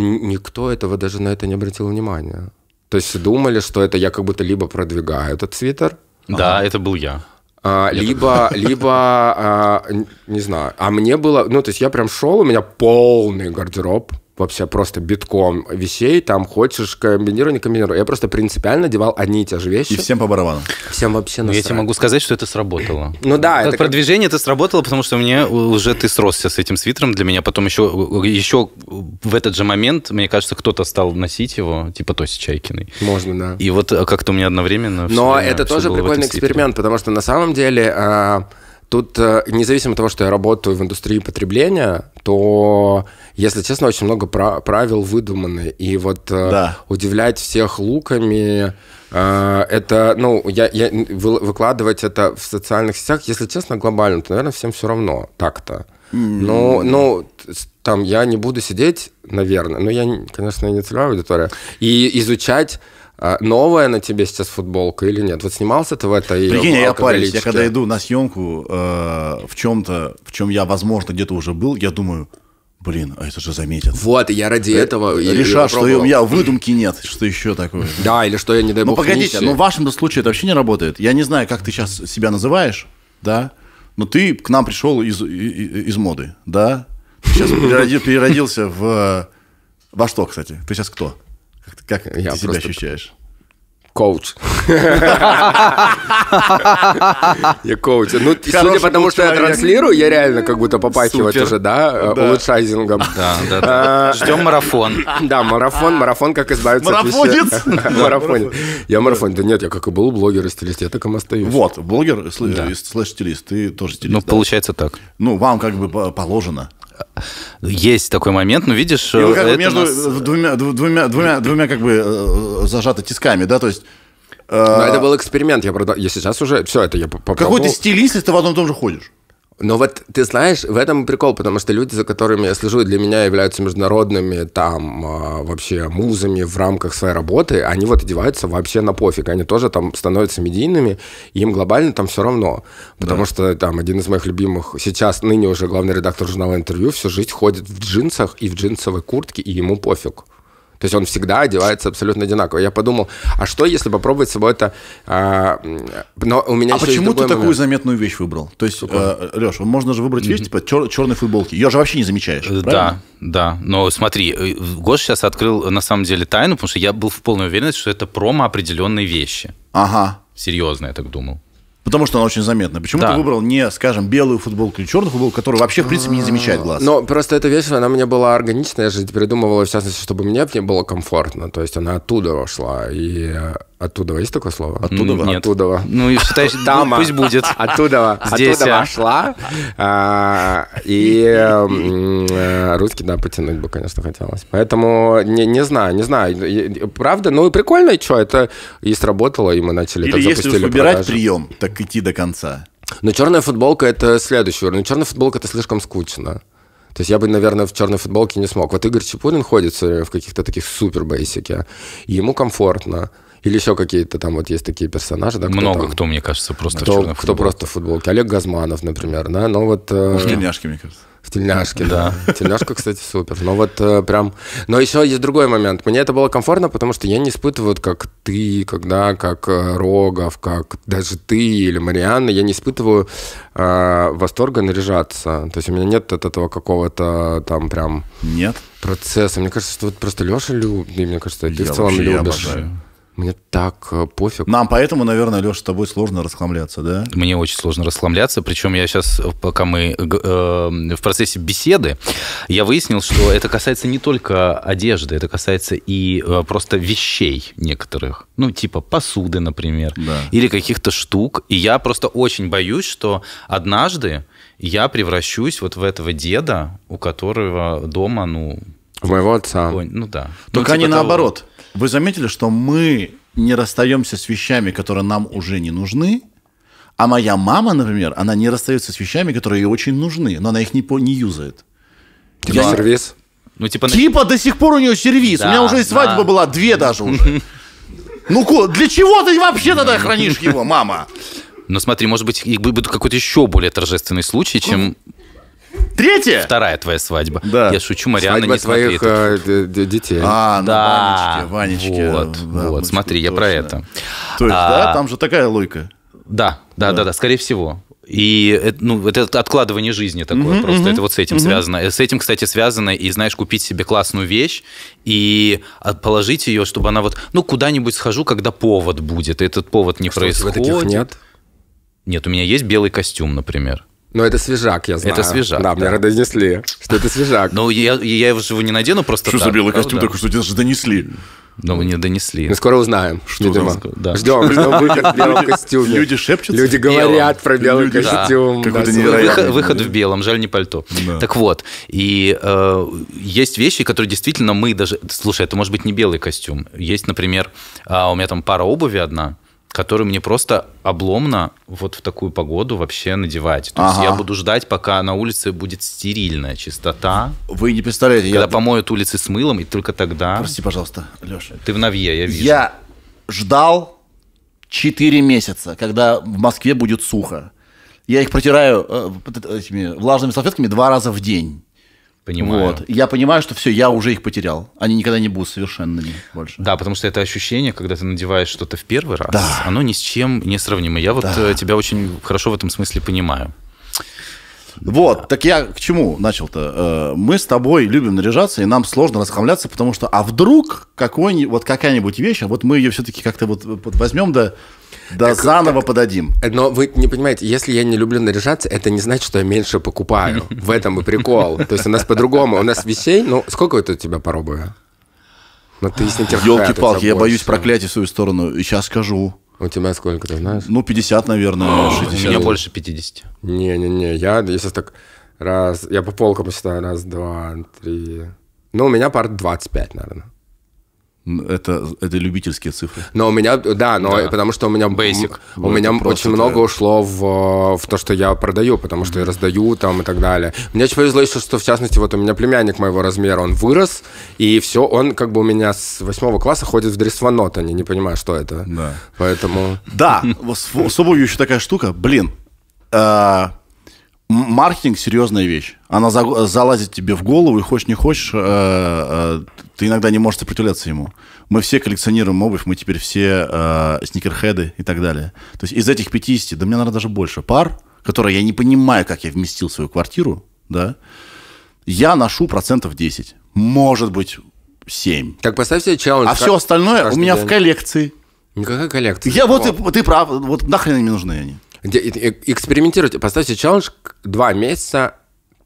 C: Никто этого даже на это не обратил внимания. То есть думали, что это я как будто либо продвигаю этот свитер.
D: Да, ага. это был я.
C: А, либо, либо, а, не знаю, а мне было, ну, то есть я прям шел, у меня полный гардероб, вообще просто битком вещей, там хочешь комбинируй, не комбинируй. Я просто принципиально одевал одни и те же вещи. И всем по барабану. Всем вообще насрать. Ну, я тебе могу
D: сказать, что это сработало. Ну да. Как это продвижение это сработало, потому что мне уже ты сросся с этим свитером для меня. Потом еще, еще в этот же момент, мне кажется, кто-то стал носить его, типа Тоси Чайкиной. Можно, да. И вот э, как-то у меня одновременно... Но это тоже прикольный эксперимент,
C: потому что на самом деле... Э, тут, э, независимо от того, что я работаю в индустрии потребления, то если честно, очень много правил выдуманы. И вот э, да. удивлять всех луками, э, это, ну, я, я выкладывать это в социальных сетях, если честно, глобально, то, наверное, всем все равно так-то. Ну, ну, там я не буду сидеть, наверное, но ну, я, конечно, не целевая аудитория, и изучать э, новая на тебе сейчас футболка или нет? Вот снимался ты в этой Прикинь, я парюсь, я когда иду
B: на съемку э, в чем-то, в чем я, возможно, где-то уже был, я думаю, блин, а это же заметят. Вот, я ради э, этого... Решат, что у меня выдумки нет, что еще такое. Да, или что я, не дай ну, бог, Ну, погодите, но в вашем случае это вообще не работает. Я не знаю, как ты сейчас себя называешь, да, но ты к нам пришел из, из, моды, да? Ты сейчас переродился в... Э, во что, кстати? Ты сейчас кто?
C: Как, как я ты себя ощущаешь? коуч. Я коуч. Ну, судя по тому, что я транслирую, я реально как будто попахивать уже, да, улучшайзингом. А, Ждем марафон. Да, марафон, марафон, как избавиться от Марафонец? Марафон. Я марафон. Да нет, я как и был блогер и стилист, я так и остаюсь.
B: Вот, блогер слэш-стилист, ты тоже ну, стилист. Ну, получается так. Ну, вам как бы положено.
D: Есть такой момент, но ну, видишь... И вы как бы между нас... Э,
B: двумя, двумя, двумя, двумя как бы э, зажаты тисками, да, то есть... Э, но это
C: был эксперимент, я, продав... я сейчас уже... Все, это я попробовал. Какой ты стилист, если ты в одном и том же ходишь? Но вот ты знаешь, в этом прикол, потому что люди, за которыми я слежу, для меня являются международными там а, вообще музами в рамках своей работы, они вот одеваются вообще на пофиг, они тоже там становятся медийными, им глобально там все равно, потому да. что там один из моих любимых сейчас ныне уже главный редактор журнала интервью всю жизнь ходит в джинсах и в джинсовой куртке, и ему пофиг. То есть он всегда одевается абсолютно одинаково. Я подумал, а что, если попробовать с собой это... А, но у меня а почему ты такую момент.
B: заметную вещь выбрал? То есть, э, Леш, можно же выбрать mm-hmm. типа чер- черной футболки. Ее же вообще не замечаешь, э, правильно?
D: да. да. Но смотри, э, Гоша сейчас открыл на самом деле тайну, потому что я был в полной уверенности, что это промо определенной вещи. Ага. Серьезно я так думал.
B: Потому что она очень заметна. Почему да. ты выбрал не, скажем, белую футболку или черную футболку, которая вообще, в принципе, не замечает глаз?
C: Ну, просто эта вещь, она мне была органична. Я же придумывала, в частности, чтобы мне в ней было комфортно. То есть она оттуда вошла. И э, Оттуда есть такое слово? Оттуда? Нет. Оттуда. Ну, и считай, там, пусть будет. Оттуда. оттуда вошла. А, и эм, э, русский, да, потянуть бы, конечно, хотелось. Поэтому не, не знаю, не знаю. Правда? Ну, и прикольно, и что, это и сработало, и мы начали это так если запустили выбирать прием,
B: так привык идти до конца.
C: Но черная футболка это следующий уровень. Черная футболка это слишком скучно. То есть я бы, наверное, в черной футболке не смог. Вот Игорь Чепурин ходит в каких-то таких супер бейсике. Ему комфортно. Или еще какие-то там вот есть такие персонажи. Да, кто Много там,
D: кто, мне кажется, просто кто, в черных Кто просто
C: в футболке. Олег Газманов, например, да, но вот... Э, ну, в тельняшке, мне кажется. В тельняшке, да. Тельняшка, кстати, супер. Но вот э, прям... Но еще есть другой момент. Мне это было комфортно, потому что я не испытываю, как ты, когда, как э, Рогов, как даже ты или Марианна, я не испытываю восторга наряжаться. То есть у меня нет от этого какого-то там прям... Нет. Процесса. Мне кажется, что вот просто Леша любит, мне кажется, ты я в целом любишь. Мне так э, пофиг. Нам
B: поэтому, наверное, Леша, с тобой сложно расхламляться, да?
D: Мне очень сложно расхламляться. Причем я сейчас, э, пока мы э, э, в процессе беседы, я выяснил, что это касается не только одежды, это касается и э, просто вещей некоторых. Ну, типа посуды, например, да. или каких-то штук. И я просто очень боюсь, что однажды я превращусь вот в этого деда, у которого дома,
C: ну, у моего отца. ну
D: да. Ну, Только ну, типа они того. наоборот.
B: Вы заметили, что мы не расстаемся с вещами, которые нам уже не нужны, а моя мама, например, она не расстается с вещами, которые ей очень нужны, но она их не, по, не юзает. Типа Я... сервис? Ну, типа... типа до сих пор у нее сервис. Да, у меня уже и свадьба да. была, две даже уже. Ну, для чего ты вообще тогда хранишь его, мама?
D: Ну смотри, может быть, их будет какой-то еще более торжественный случай, чем ну, Третья? Вторая твоя свадьба. Да. Я шучу, Марианна свадьба не твоих
C: э, детей. А, ну,
D: Ванечки, Ванечки. Вот, да, вот, смотри, я про это. То есть, а, да, там
B: же такая лойка.
D: Да, да, да, да, да скорее всего. И ну, это откладывание жизни такое mm-hmm, просто. Mm-hmm. Это вот с этим mm-hmm. связано. Э, с этим, кстати, связано и, знаешь, купить себе классную вещь и а, положить ее, чтобы она вот, ну, куда-нибудь схожу, когда повод будет. И этот повод не а Что, происходит. У таких нет? Нет, у меня есть белый костюм, например.
C: Но это свежак, я знаю. Это свежак. Да, да. мне донесли,
D: что это свежак. Ну, я, я его его не надену просто Что так, за белый правда? костюм такой,
C: что тебя же донесли? Но ну, вы не донесли. Мы скоро узнаем, что видимо. Там? Да. Ждем, ждем выход в белом костюме.
B: Люди шепчутся? Люди
C: говорят белом. про белый Люди, костюм. Да. Да, выход, выход в
D: белом, жаль, не пальто. Да. Так вот, и э, есть вещи, которые действительно мы даже... Слушай, это может быть не белый костюм. Есть, например, э, у меня там пара обуви одна, который мне просто обломно вот в такую погоду вообще надевать. То ага. есть я буду ждать, пока на улице будет стерильная чистота. Вы не представляете, когда я... помоют улицы с мылом, и только тогда... Прости, пожалуйста, Леша. Ты в Навье, я вижу. Я ждал 4 месяца, когда в Москве
B: будет сухо. Я их протираю э, этими влажными салфетками два раза в день понимаю. Вот. Я понимаю, что все, я уже их потерял. Они никогда не будут совершенными больше.
D: Да, потому что это ощущение, когда ты надеваешь что-то в первый раз, да. оно ни с чем не сравнимо. Я вот да. Э, тебя очень хорошо в этом смысле понимаю.
B: Вот, так я к чему начал-то? Э, мы с тобой любим наряжаться, и нам сложно расхламляться, потому что, а вдруг какой, вот какая-нибудь вещь, а вот мы ее все-таки как-то вот, вот э, возьмем да,
C: да так, заново так, подадим. Э, но вы не понимаете, если я не люблю наряжаться, это не значит, что я меньше покупаю. В этом и прикол. То есть у нас по-другому. У нас вещей, ну, сколько это у тебя по Ну, ты, если Елки-палки, а я боюсь проклятия
B: в свою сторону. И сейчас скажу. У тебя сколько, ты знаешь? Ну, 50, наверное, 60. У меня больше
C: 50. Не-не-не, я, если так, раз, я по полкам считаю, раз, два, три. Ну, у меня пар 25, наверное. Это, это любительские цифры. Но у меня, да, но да. потому что у меня... Basic. У меня очень это... много ушло в, э, в то, что я продаю, потому что я раздаю там и так далее. Мне очень повезло еще, что в частности, вот у меня племянник моего размера, он вырос, и все, он как бы у меня с восьмого класса ходит в дрессфанот, они а не понимают, что это. Да. Поэтому... Да, с обувью еще такая
B: штука, блин, а, маркетинг серьезная вещь. Она за залазит тебе в голову, и хочешь не хочешь, э, э, ты иногда не можешь сопротивляться ему. Мы все коллекционируем обувь, мы теперь все э, сникерхеды и так далее. То есть из этих 50, да мне, наверное, даже больше пар, которые я не понимаю, как я вместил в свою квартиру, да, я ношу процентов 10. Может быть, 7.
C: Так поставь себе челлендж. А все остальное у меня день. в коллекции. Никакая коллекция. Я вот ты, ты прав, вот нахрен мне нужны они. Экспериментируйте. Поставьте челлендж два месяца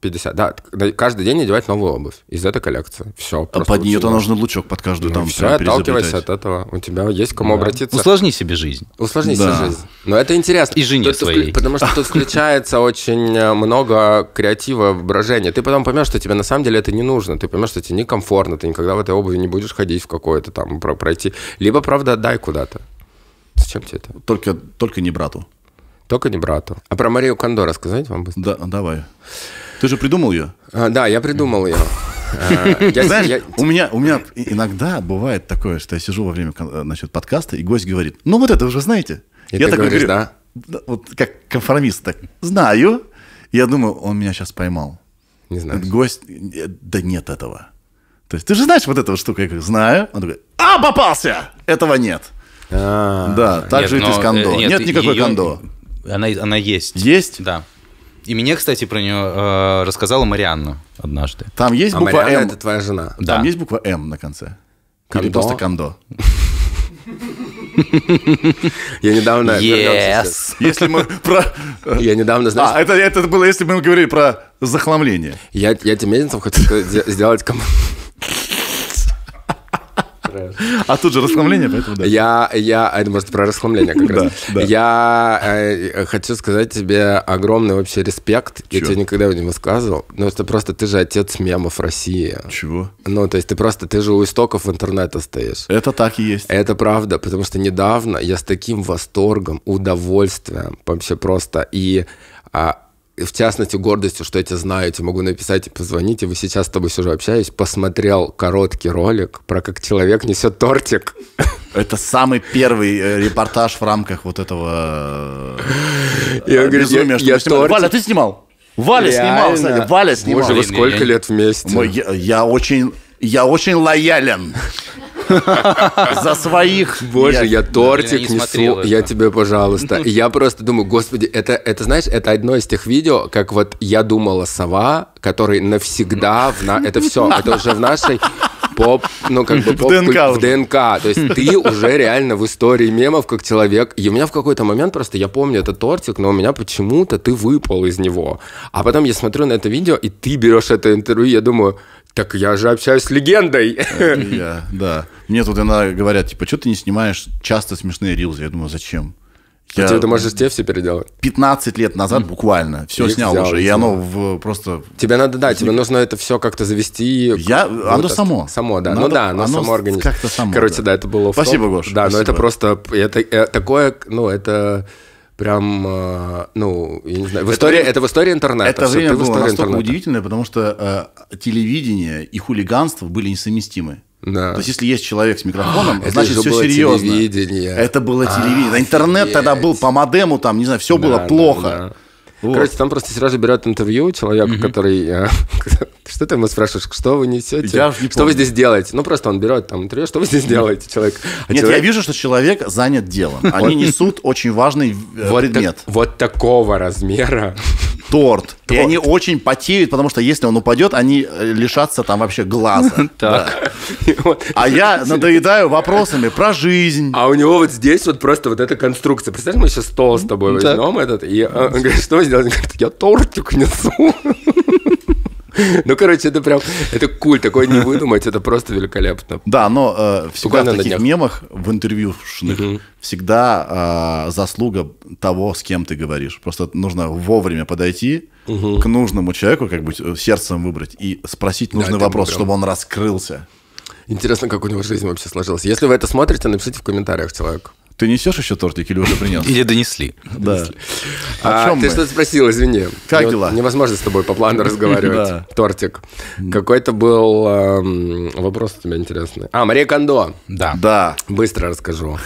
C: 50, да. Каждый день одевать новую обувь из этой коллекции. Все. А под нее-то нужно
B: лучок под каждую ну, там Все, отталкивайся от
C: этого. У тебя есть к кому да. обратиться. Усложни себе жизнь. Усложни да. себе жизнь. Но это интересно. И жене тут своей. Вклю... Потому что тут включается очень э, много креатива, воображения. Ты потом поймешь, что тебе на самом деле это не нужно. Ты поймешь, что тебе некомфортно. Ты никогда в этой обуви не будешь ходить в какое-то там пройти. Либо, правда, отдай куда-то. Зачем тебе это? Только, только не брату. Только не брату. А про Марию Кондо рассказать вам быстро? Да, давай. Ты же придумал ее? А, да, я придумал ее. А, знаешь, у
B: меня, у меня иногда бывает такое, что я сижу во время э, значит, подкаста, и гость говорит, ну вот это уже знаете. я ты так говорю, да? Вот как конформист, так, знаю. Я думаю, он меня сейчас поймал. Не знаю. Гость, э, да нет этого. То есть ты же знаешь вот эту штуку, я говорю, знаю. Он такой, а, попался! Этого нет.
D: А, да, так же и ты с кондо. Э, нет, никакой ее... кондо. Она, она есть. Есть? Да. И мне, кстати, про нее э, рассказала Марианна однажды. Там есть а буква Марианна М. это твоя жена. Да. Там есть
B: буква М на конце. Кондо? Или просто кондо.
C: Я
D: недавно yes. Если мы
C: про... Э, я недавно, знаешь... А, это, это было, если бы мы говорили про захламление. Я, я тебе, Мезенцев, хочу сделать а тут же расхламление, поэтому да. Я, я, а это просто про расхламление как раз. Я э, хочу сказать тебе огромный вообще респект. Я тебе никогда его не высказывал. Ну это просто ты же отец мемов России. Чего? Ну, то есть ты просто, ты же у истоков интернета стоишь. Это так и есть. Это правда, потому что недавно я с таким восторгом, удовольствием, вообще просто, и а, в частности, гордостью, что я тебя знаю, я тебе могу написать и позвонить, и вы сейчас с тобой уже общаюсь, посмотрел короткий ролик про как человек несет тортик. Это самый первый э, репортаж в рамках вот этого
B: и он говорит, безумия, я, я тортик... Валя, ты снимал? Валя Реально? снимал, кстати, Валя снимал. Мы же вы сколько лет вместе? Мой, я, я очень, я очень лоялен. За
C: своих. Боже, я тортик несу, я тебе, пожалуйста. Ну. Я просто думаю, господи, это, это, знаешь, это одно из тех видео, как вот я думала сова, который навсегда, это все, это уже в нашей поп, ну как бы поп, в, ДНК. в ДНК. То есть ты уже реально в истории мемов как человек. И у меня в какой-то момент просто, я помню этот тортик, но у меня почему-то ты выпал из него. А потом я смотрю на это видео, и ты берешь это интервью, я думаю, так я же общаюсь с легендой. я, да. Мне тут иногда
B: говорят, типа, что ты не снимаешь часто смешные рилзы? Я думаю, зачем?
C: А я... Ты это можешь те все переделать? 15 лет назад буквально все Их снял взял, уже, и оно в, просто... Тебе надо, да, тебе нужно это все как-то завести. Я... оно так, само. Само, да. Ну надо... Ну да, оно, оно само организуется. Как-то само. Короче, да, да это было... Спасибо, Гош. Да, спасибо. но это просто... Это, это такое, ну, это прям, а, ну, я не знаю, в истории, время, это в истории интернета. Это все, время было настолько интернета.
B: удивительное, потому что э, телевидение и хулиганство были несовместимы. Да. То есть, если есть человек с микрофоном, а, значит, все серьезно. Это было Телевидение. Это было а, телевидение. Интернет тогда был по модему, там, не знаю, все да, было плохо. Да, да.
C: Вот. Короче, там просто сразу берет интервью человека, угу. который... Э, что ты ему спрашиваешь? Что вы несете? Я не что помню. вы здесь делаете? Ну, просто он берет там интервью. Что вы здесь делаете, человек? А Нет, человек... я вижу, что человек занят делом. Они несут
B: очень важный
C: э, вот предмет.
B: вот такого размера торт. И они очень потеют, потому что если он упадет, они э, лишатся там вообще глаза.
C: Так. А я надоедаю вопросами про жизнь. А у него вот здесь вот просто вот эта конструкция. Представляешь, мы сейчас стол с тобой возьмем этот, и что здесь сидел, говорит, я тортик несу. Ну, короче, это прям, это культ, такое не выдумать, это просто великолепно. Да, но э, всегда Буквально в таких
B: мемах, в интервьюшных, угу. всегда э, заслуга того, с кем ты говоришь. Просто нужно вовремя подойти угу. к нужному человеку, как бы сердцем выбрать, и спросить нужный да, вопрос, прям... чтобы он раскрылся.
C: Интересно, как у него жизнь вообще сложилась. Если вы это смотрите, напишите в комментариях человеку. Ты несешь еще тортик или уже принес? Или донесли. Да. А, а ты что-то спросил, извини. Как дела? Невозможно с тобой по плану разговаривать. Тортик. Какой-то был эм, вопрос у тебя интересный. А, Мария Кондо. Да. Да. Быстро расскажу.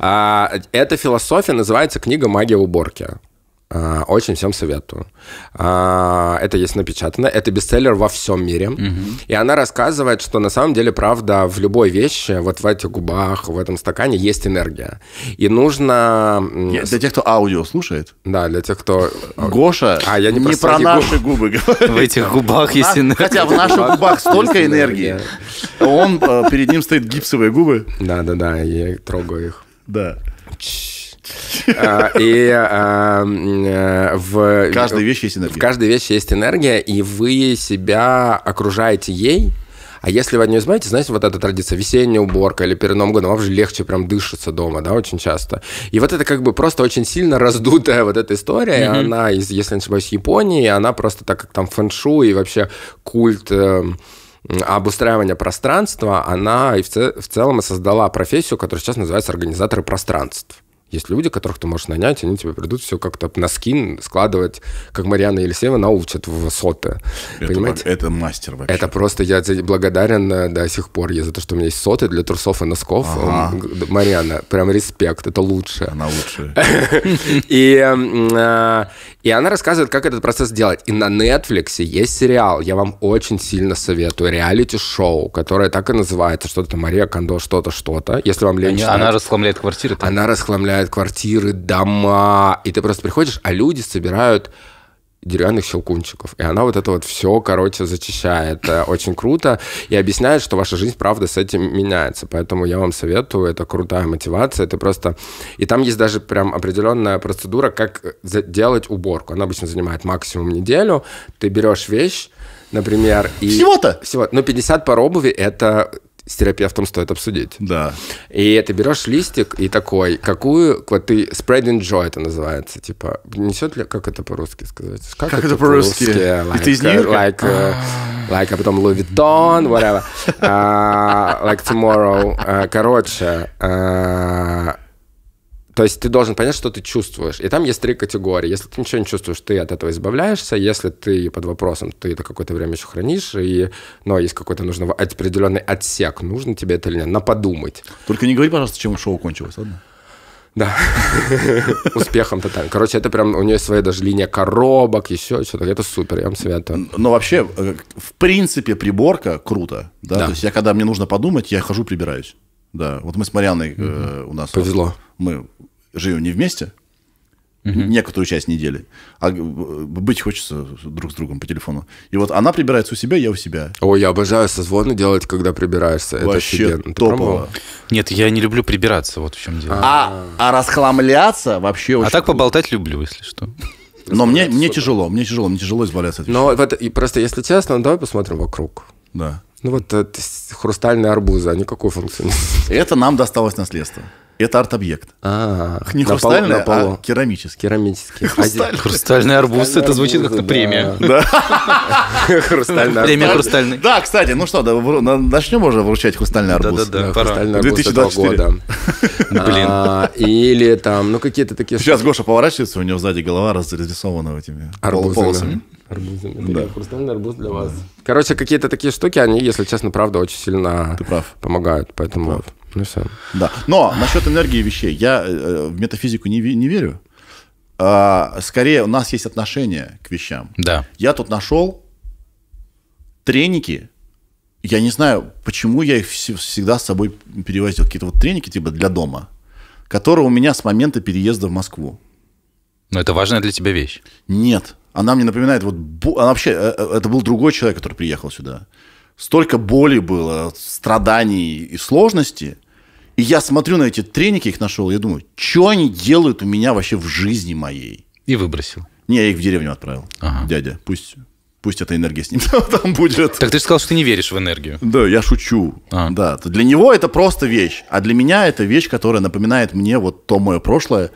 C: А, эта философия называется «Книга магии уборки». А, очень всем советую. А, это есть напечатано. Это бестселлер во всем мире. Угу. И она рассказывает, что на самом деле, правда, в любой вещи, вот в этих губах, в этом стакане есть энергия. И нужно... для тех, кто аудио слушает. Да, для тех, кто... Э, Гоша, а, я не, не про, про наши
B: губы. В этих губах есть энергия. Хотя в наших губах столько энергии.
C: Он, э, перед ним стоит гипсовые губы. Да-да-да, я трогаю их. Да. Чш. А, и а, э, в... Каждой вещи есть энергия. В каждой вещи есть энергия, и вы себя окружаете ей, а если вы от нее знаете, знаете, вот эта традиция весенняя уборка или перед Новым годом, вам же легче прям дышится дома, да, очень часто. И вот это как бы просто очень сильно раздутая вот эта история, mm-hmm. она, из, если не ошибаюсь, Японии, она просто так как там фэншу и вообще культ... Э, обустраивания пространства, она и в, цел в целом и создала профессию, которая сейчас называется организаторы пространств. Есть люди, которых ты можешь нанять, они тебе придут все как-то на скин складывать, как Марьяна Елисеева научат в соты. Это, понимаете? это мастер вообще. Это просто, я благодарен э, до сих пор ей за то, что у меня есть соты для трусов и носков. Ага. Марьяна, прям респект, это лучше. Она лучшая. И э, и она рассказывает, как этот процесс делать. И на Netflix есть сериал, я вам очень сильно советую, реалити-шоу, которое так и называется, что-то Мария Кондо, что-то, что-то. Если вам лень Она расхламляет квартиры. Там. Она расхламляет квартиры, дома. И ты просто приходишь, а люди собирают деревянных щелкунчиков. И она вот это вот все, короче, зачищает. Э, очень круто. И объясняет, что ваша жизнь, правда, с этим меняется. Поэтому я вам советую, это крутая мотивация. Это просто... И там есть даже прям определенная процедура, как э, делать уборку. Она обычно занимает максимум неделю. Ты берешь вещь, например, и... Всего-то? Всего. Но ну, 50 пар обуви — это с терапевтом стоит обсудить. Да. И ты берешь листик и такой, какую, вот ты, spread and joy это называется, типа, несет ли, как это по-русски сказать? Как, как это, это по-русски? Like, это из нью Like, uh, like, а потом Louis Vuitton, whatever. Uh, like tomorrow. Uh, короче, uh, то есть ты должен понять, что ты чувствуешь. И там есть три категории. Если ты ничего не чувствуешь, ты от этого избавляешься. Если ты под вопросом, ты это какое-то время еще хранишь, и, но есть какой-то нужный определенный отсек, нужно тебе это или нет, на подумать. Только не говори, пожалуйста, чем шоу кончилось, ладно? Да. Успехом то там. Короче, это прям у нее своя даже линия коробок, еще что-то. Это супер, я вам советую. Но вообще, э, в
B: принципе, приборка круто. Да? да. То есть я, когда мне нужно подумать, я хожу, прибираюсь. Да. Вот мы с Марианной э, у нас... Повезло. Мы живем не вместе, угу. некоторую часть недели, а э, быть хочется друг с другом по телефону. И вот она прибирается у себя, я
C: у себя. Ой, я обожаю созвоны делать, когда прибираешься. Вообще Это офигенно. топово.
D: Нет, я не люблю прибираться, вот в чем дело. А, а, а расхламляться вообще а очень... А так поболтать люблю, если что.
C: Но мне, мне тяжело, мне тяжело, мне тяжело избавляться от Но вот, и просто, если честно, ну, давай посмотрим вокруг. Да. Ну вот это хрустальные арбузы, они какую функцию?
B: Это нам досталось наследство. Это арт-объект.
C: А, не на хрустальный, на а полу. а керамический. Керамический. Хрустальный.
D: Хрустальный арбуз, это
C: звучит как-то премия. Да. Хрустальный Премия хрустальный.
B: Да, кстати, ну что, начнем уже вручать хрустальный арбуз. Да-да-да, Хрустальный арбуз года. Блин. А, Или там, ну какие-то такие... Сейчас Гоша поворачивается, у него сзади голова разрисована этими полосами. Арбузами. Да.
C: Хрустальный арбуз для вас. Короче, какие-то такие штуки, они, если честно, правда, очень сильно помогают. Поэтому вот. Ну, все.
B: Да. Но насчет энергии вещей. Я э, в метафизику не, не верю. А, скорее, у нас есть отношение к вещам. Да. Я тут нашел треники. Я не знаю, почему я их всегда с собой перевозил. Какие-то вот треники типа для дома, которые у меня с момента переезда в Москву.
D: Но это важная для тебя вещь. Нет.
B: Она мне напоминает, вот она вообще, э, э, это был другой человек, который приехал сюда столько боли было, страданий и сложностей, И я смотрю на эти треники, их нашел, я думаю, что они делают у меня вообще в жизни моей?
D: И выбросил.
B: Не, я их в деревню отправил. Ага. Дядя, пусть пусть эта энергия с ним там будет. Так ты же сказал, что ты не веришь в энергию. Да, я шучу. А. Да, для него это просто вещь, а для меня это вещь, которая напоминает мне вот то мое прошлое,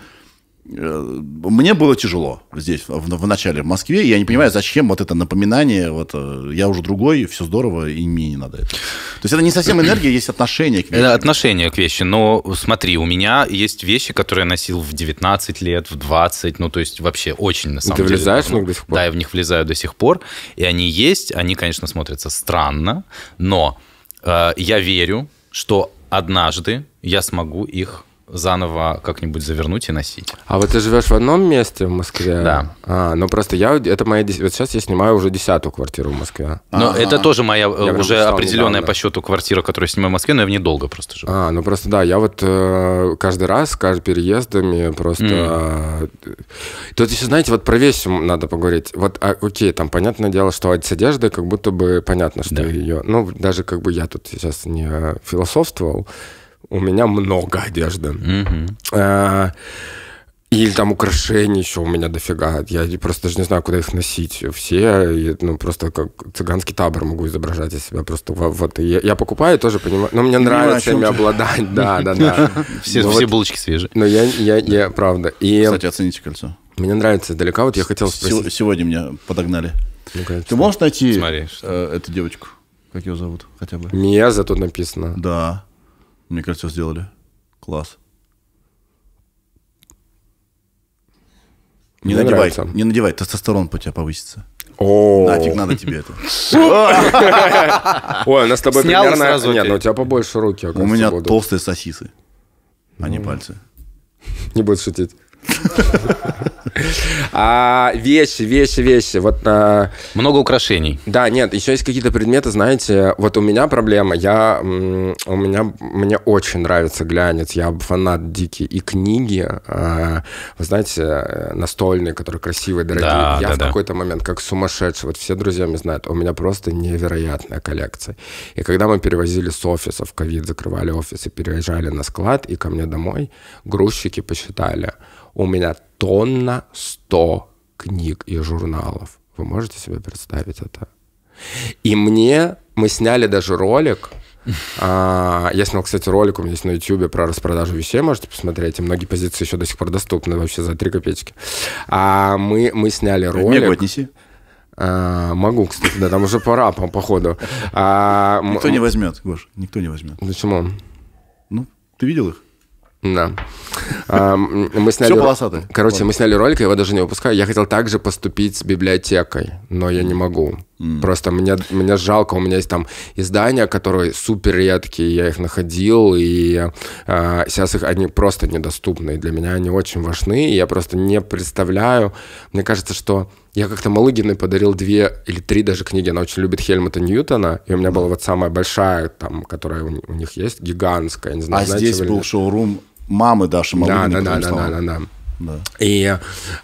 B: Э, мне было тяжело здесь, в, в начале, в Москве. Я не понимаю, зачем вот это напоминание, вот э, я уже другой, все здорово, и мне не надо это. То есть это не совсем энергия, есть отношение к вещи. Это
D: отношение к вещи, но смотри, у меня есть вещи, которые я носил в 19 лет, в 20, ну то есть вообще очень на самом Ты деле. Ты влезаешь в них до сих пор? Да, я в них влезаю до сих пор, и они есть, они, конечно, смотрятся странно, но э, я верю, что однажды я смогу их заново как-нибудь завернуть и носить.
C: А вот ты живешь в одном месте в Москве? Да. А, ну просто я, это моя, вот сейчас я снимаю уже десятую квартиру в Москве. Но А-а-а. это
D: тоже моя уже определенная недавно. по счету квартира, которую я снимаю в Москве, но я в ней долго просто
C: живу. А, ну просто да, я вот э, каждый раз, каждый переездами просто... Mm. Э, тут еще, знаете, вот про вещи надо поговорить. Вот, а, окей, там понятное дело, что с одеждой как будто бы понятно, что да. ее... Ну, даже как бы я тут сейчас не э, философствовал, у меня много одежды. mm Или там украшений еще у меня дофига. Я просто даже не знаю, куда их носить. Все, и, ну, просто как цыганский табор могу изображать из себя. Просто вот я, я покупаю, тоже понимаю. Но мне нравится ими обладать. Да, да, да. Все, ну все булочки свежие. Но я, я, я, правда. И Кстати, оцените кольцо. Мне
B: нравится далеко. Вот я хотел спросить. Сегодня меня подогнали. Ты можешь найти Смотри, что... Э, эту девочку? Как ее зовут хотя бы? Мия, зато написано. Да. Мне кажется, сделали. Класс. Не надевай, нравится. не надевай, тестостерон по тебе повысится. О, Нафиг надо тебе это.
C: Ой, у нас с тобой Снял примерно... сразу Нет, но ну, у тебя побольше руки. У меня будут. толстые сосисы, а не пальцы. Не будет шутить. А, вещи, вещи, вещи. Вот, а... Много украшений. Да, нет, еще есть какие-то предметы, знаете, вот у меня проблема, я, у меня, мне очень нравится глянец, я фанат дикий, и книги, а, вы знаете, э, настольные, которые красивые, дорогие. Да, я да, в да. какой-то момент как сумасшедший, вот все друзья меня знают, у меня просто невероятная коллекция. И когда мы перевозили с офиса в ковид, закрывали офисы, переезжали на склад, и ко мне домой, грузчики посчитали – у меня тонна сто книг и журналов. Вы можете себе представить это? И мне, мы сняли даже ролик, а, я снял, кстати, ролик у меня есть на YouTube про распродажу вещей, можете посмотреть. И многие позиции еще до сих пор доступны вообще за 3 копейки. А мы, мы сняли ролик. Мегу отнеси. А, могу, кстати, да, там уже пора, по, походу. А, никто не возьмет, Гош, никто не возьмет. Почему? Ну, ты видел их? Да. А, мы сняли... Все полосатое. Короче, Ладно. мы сняли ролик, я его даже не выпускаю. Я хотел также поступить с библиотекой, но я не могу. Mm. Просто мне, мне жалко. У меня есть там издания, которые супер редкие, я их находил, и а, сейчас их они просто недоступны. И для меня они очень важны, и я просто не представляю. Мне кажется, что я как-то Малыгиной подарил две или три даже книги. Она очень любит Хельмута Ньютона. И у меня была вот самая большая, там, которая у, них есть, гигантская. Не знаю, а знаете, здесь был шоурум мамы
B: Даши Малыгиной. Да, да, да, да, да, да, да.
C: И,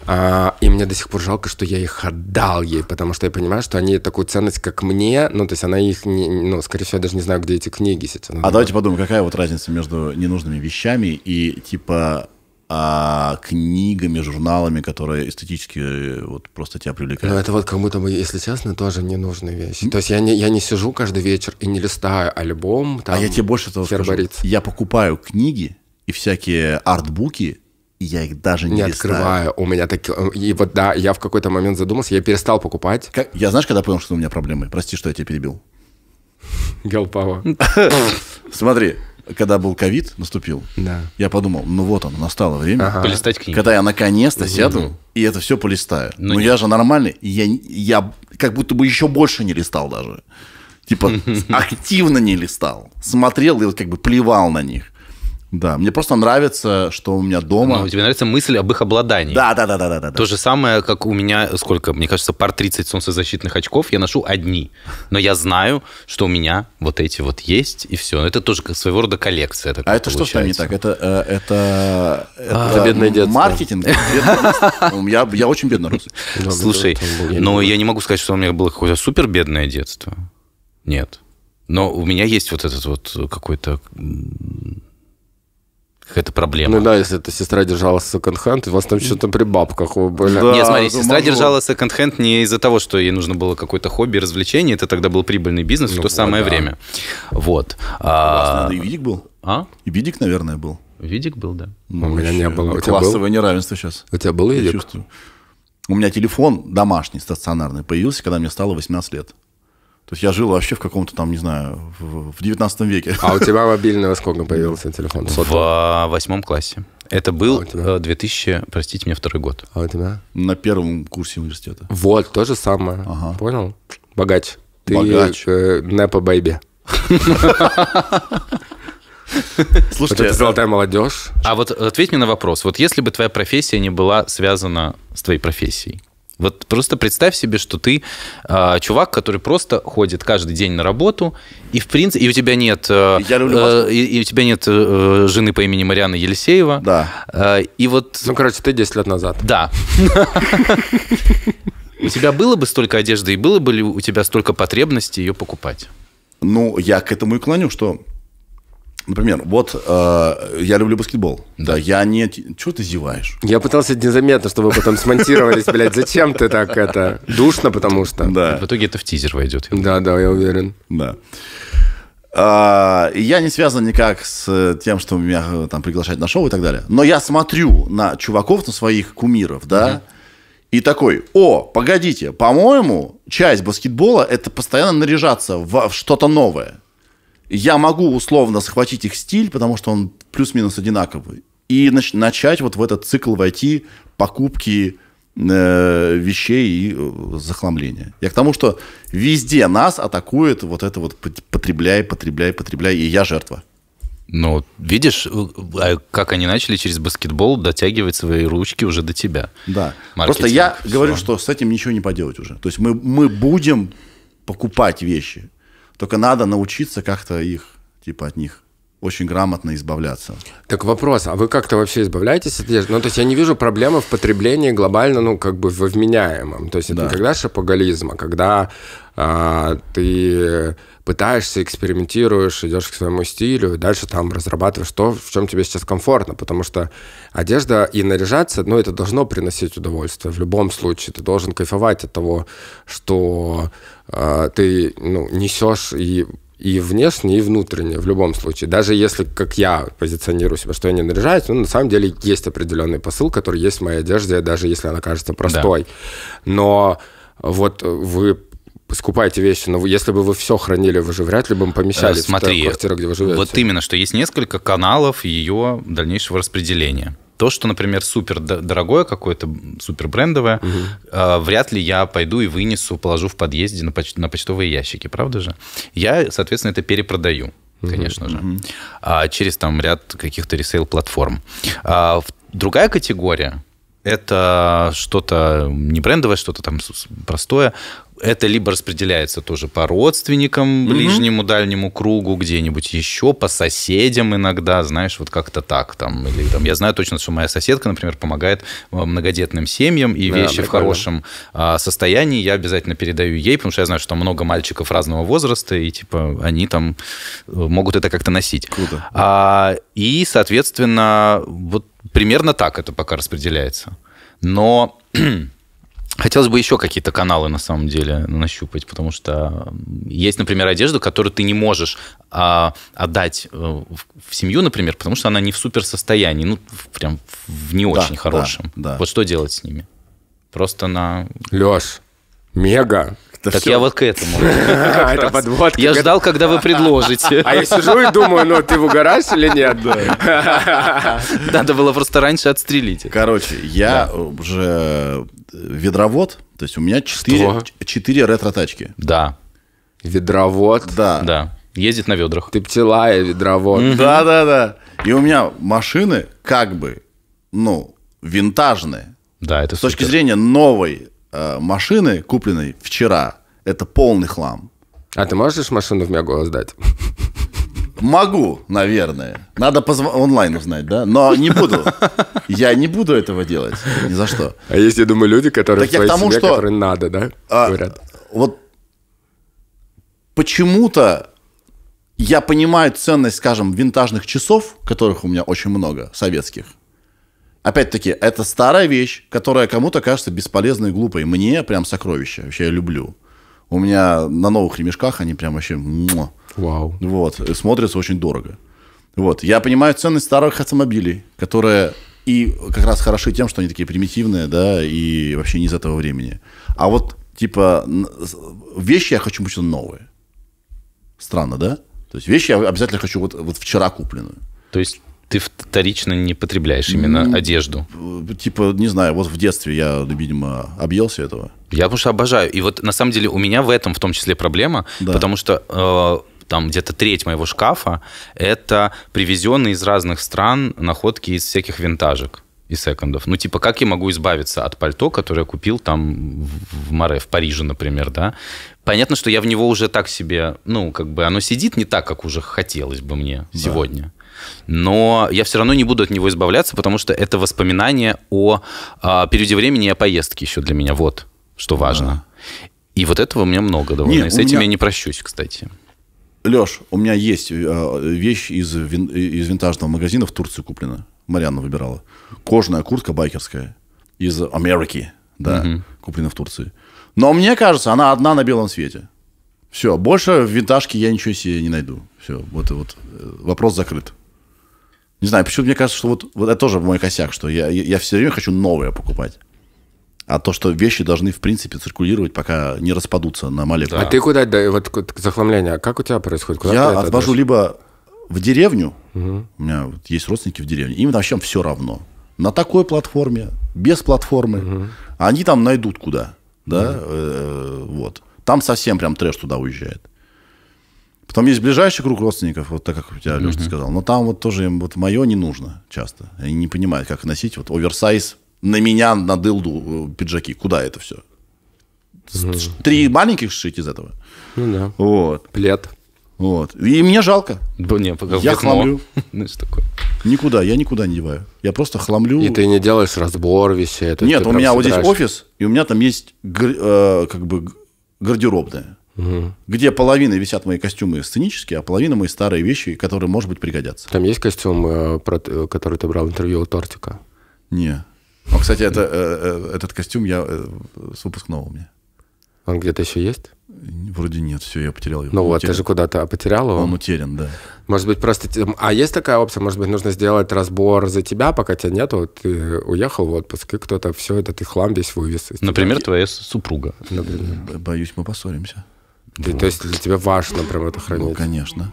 C: а, и мне до сих пор жалко, что я их отдал ей, потому что я понимаю, что они такую ценность, как мне, ну, то есть она их, не, ну, скорее всего, я даже не знаю, где эти книги сейчас. А давайте подумаем, какая вот разница между ненужными
B: вещами и, типа, а, книгами, журналами, которые эстетически
C: э, вот просто тебя привлекают. Ну, это вот как будто бы, если честно, тоже ненужная вещь. То есть я не, я не сижу каждый вечер и не листаю альбом, там, А я тебе больше того скажу. Я покупаю книги, и всякие артбуки, и я их даже не, не открываю. У меня такие... Э, и
B: вот да, я в какой-то момент задумался, я перестал покупать. Как... Я знаешь, когда понял, что у меня проблемы? Прости, что я тебя перебил. Гелпава. Смотри, когда был ковид, наступил, да. я подумал, ну вот оно, настало время. Ага. Полистать книги. Когда я наконец-то угу. сяду и это все полистаю. Ну, я же нормальный, я, я как будто бы еще больше не листал даже. Типа активно не листал. Смотрел и вот как бы плевал на них. Да,
D: мне просто нравится, что у меня дома... Ну, тебе нравится мысль об их обладании. Да, да, да, да, да, да. То же самое, как у меня, сколько, мне кажется, пар 30 солнцезащитных очков я ношу одни. Но я знаю, что у меня вот эти вот есть, и все. Это тоже как своего рода коллекция. Такая, а это получается. что то нами не так?
B: Это, э, это, а, это бедное детство. маркетинг. Я, я очень бедно рос. Слушай, но я
D: не могу сказать, что у меня было какое-то супер бедное детство. Нет. Но у меня есть вот этот вот какой-то
C: какая-то проблема. Ну да, если эта сестра держала секонд-хенд, у вас там что-то при бабках вы были. Да, Нет, смотри, сестра могу. держала
D: секонд-хенд не из-за того, что ей нужно было какое-то хобби, развлечение, это тогда был прибыльный бизнес ну, в то вот, самое да. время. Вот. А... Классно, и видик был? А? И видик, наверное, был. Видик был, да. Ну, ну у меня не было. Ну, классовое был? неравенство сейчас.
B: У тебя был видик? Я чувствую. У меня телефон домашний, стационарный, появился, когда мне стало 18 лет. То есть я жил вообще в каком-то там, не знаю, в, в 19
C: веке. А у тебя мобильный во сколько появился телефон?
D: В восьмом классе. Это был а 2000, э, простите меня, второй год. А у тебя?
C: На первом курсе университета. Вот, то же самое. Ага. Понял? Богач. Ты Богач. Э, не по байбе. Слушайте, вот это золотая
D: молодежь. А вот ответь мне на вопрос. Вот если бы твоя профессия не была связана с твоей профессией, вот просто представь себе, что ты э, чувак, который просто ходит каждый день на работу, и в принципе, э, э, и у тебя нет, э, э, и, и у тебя нет э, жены по имени Марианы Елисеева. Да. Э, и вот. Ну, короче, ты 10 лет назад. Да. У тебя было бы столько одежды, и было бы ли у тебя столько потребности ее покупать?
B: Ну, я к этому и клоню, что Например,
D: вот э,
B: я люблю баскетбол. Да, я не... Чего ты зеваешь?
C: Я пытался незаметно, чтобы вы потом смонтировались, блядь. Зачем ты так это? Душно, потому что. Да. В итоге это в тизер войдет. Да, да, я
B: уверен. Да. А, я не связан никак с тем, что меня э, там приглашают на шоу и так далее. Но я смотрю на чуваков, на своих кумиров, да, и такой, о, погодите, по-моему, часть баскетбола это постоянно наряжаться в, в что-то новое я могу условно схватить их стиль, потому что он плюс-минус одинаковый, и нач- начать вот в этот цикл войти покупки э, вещей и э, захламления. Я к тому, что везде нас атакует вот это вот потребляй, потребляй, потребляй, и я жертва.
D: Ну, видишь, а как они начали через баскетбол дотягивать свои ручки уже до тебя. Да. Маркетинг, Просто я
B: все. говорю, что с этим ничего не поделать уже. То есть мы, мы будем
D: покупать вещи.
B: Только надо научиться как-то их, типа от них очень грамотно избавляться.
C: Так вопрос, а вы как-то вообще избавляетесь от одежды? Ну, то есть я не вижу проблемы в потреблении глобально, ну, как бы во вменяемом. То есть это да. не когда шапоголизм, а когда а, ты пытаешься, экспериментируешь, идешь к своему стилю, и дальше там разрабатываешь то, в чем тебе сейчас комфортно, потому что одежда и наряжаться, ну, это должно приносить удовольствие в любом случае. Ты должен кайфовать от того, что а, ты ну, несешь и и внешне, и внутренне, в любом случае. Даже если, как я позиционирую себя, что я не наряжаюсь, ну, на самом деле есть определенный посыл, который есть в моей одежде, даже если она кажется простой. Да. Но вот вы скупаете вещи, но если бы вы все хранили, вы же вряд ли бы помещались Смотри, в квартиру, где вы живете. Вот
D: именно, что есть несколько каналов ее дальнейшего распределения. То, что, например, супер дорогое какое-то, супер брендовое, угу. э, вряд ли я пойду и вынесу, положу в подъезде на, поч- на почтовые ящики, правда же? Я, соответственно, это перепродаю конечно mm же, mm через там ряд каких-то ресейл-платформ. А, другая категория это что-то не брендовое, что-то там простое. Это либо распределяется тоже по родственникам, ближнему, mm-hmm. дальнему кругу, где-нибудь еще, по соседям иногда, знаешь, вот как-то так там. Или там я знаю точно, что моя соседка, например, помогает э, многодетным семьям, и да, вещи прикольно. в хорошем а, состоянии я обязательно передаю ей, потому что я знаю, что там много мальчиков разного возраста, и типа они там э, могут это как-то носить. Круто. А, и, соответственно, вот примерно так это пока распределяется. Но Хотелось бы еще какие-то каналы на самом деле нащупать, потому что есть, например, одежда, которую ты не можешь а, отдать э, в семью, например, потому что она не в супер состоянии, ну прям в не очень да, хорошем. Да, да. Вот что делать с ними? Просто на. Леш, мега это Так все. я вот к этому. это подводка. Я ждал, когда вы предложите. А я сижу и
C: думаю, ну ты в угораешь или нет?
D: Надо было просто раньше отстрелить. Короче,
B: я уже э, ведровод, то есть у меня 4, 4 ретро-тачки. Да. Ведровод? Да. Да. Ездит на ведрах. Ты пчела и ведровод. Да-да-да. И у меня машины как бы, ну, винтажные. Да, это С точки зрения новой Э, машины, купленной вчера, это полный хлам. А ты можешь машину в Мегаго сдать? Могу, наверное. Надо позв... онлайн узнать, да? Но не буду. Я не буду этого делать. Ни за что. А есть, я думаю, люди, которые так в я тому, себе, что... которые надо, да? А, Вот почему-то я понимаю ценность, скажем, винтажных часов, которых у меня очень много, советских. Опять-таки, это старая вещь, которая кому-то кажется бесполезной и глупой. Мне прям сокровище. Вообще я люблю. У меня на новых ремешках они прям вообще... Вау. Вот. Смотрятся очень дорого. Вот. Я понимаю ценность старых автомобилей, которые и как раз хороши тем, что они такие примитивные, да, и вообще не из этого времени. А вот, типа, вещи я хочу почему-то новые. Странно, да? То есть вещи я обязательно хочу вот, вот вчера купленную. То есть ты
D: вторично не потребляешь именно ну, одежду? Типа, не знаю, вот в детстве я, ну, видимо, объелся этого. Я потому что обожаю. И вот на самом деле у меня в этом в том числе проблема, да. потому что э, там где-то треть моего шкафа это привезенные из разных стран находки из всяких винтажек и секондов. Ну, типа, как я могу избавиться от пальто, которое я купил там в Море, в Париже, например, да? Понятно, что я в него уже так себе, ну, как бы оно сидит не так, как уже хотелось бы мне да. сегодня но я все равно не буду от него избавляться, потому что это воспоминание о, о а, периоде времени и о поездке еще для меня. Вот что важно. И вот этого у меня много довольно. Нет, и с этим меня... я не прощусь, кстати.
B: Леш, у меня есть э, вещь из, вин... из винтажного магазина в Турции куплена. Марьяна выбирала. кожная куртка байкерская из Америки, да, угу. куплена в Турции. Но мне кажется, она одна на белом свете. Все, больше в винтажке я ничего себе не найду. Все, вот, и вот э, вопрос закрыт. Не знаю, почему мне кажется, что вот, вот это тоже мой косяк, что я, я все время хочу новое покупать. А то, что вещи должны, в принципе, циркулировать, пока не распадутся на молекулы. Да. А ты
C: куда, да, вот захламление, а как у тебя происходит? Куда я отвожу
B: либо в деревню, угу. у меня вот есть родственники в деревне, им вообще все равно. На такой платформе, без платформы, угу. они там найдут куда, да, угу. э -э вот. Там совсем прям трэш туда уезжает. Потом есть ближайший круг родственников, вот так как у тебя Леша сказал. Но там вот тоже им вот мое не нужно часто. Они не понимают, как носить вот оверсайз на меня, на дылду э, пиджаки. Куда это все? Ну три маленьких сшить из этого. Ну да. Вот. Плед. Вот. И мне жалко. Да не, пока Я хламлю. Знаешь, ну, такое. Никуда, я никуда не деваю. Я просто хламлю. И ты не
C: делаешь разбор весь этот? Нет, у меня вот здесь офис,
B: и у меня там есть э, как бы гардеробная угу. где половина висят мои костюмы сценические, а половина мои старые вещи, которые, может быть, пригодятся.
C: Там есть костюм, э, э, который ты брал интервью у Тортика? Не.
B: Но, а, кстати, это, э, этот костюм я
C: с выпускного у меня. Он где-то еще есть? Вроде нет, все, я потерял его. Ну вот, ты же куда-то а, потерял его. Он утерян, да. Может быть, просто... А есть такая опция? Может быть, нужно сделать разбор за тебя, пока тебя нету, ты уехал в отпуск, и кто-то все этот и хлам весь вывез. Например,
D: твоя супруга. Например. Боюсь, мы поссоримся. Ты, то есть для тебя важно
C: прям это ну, хранить? Ну, конечно.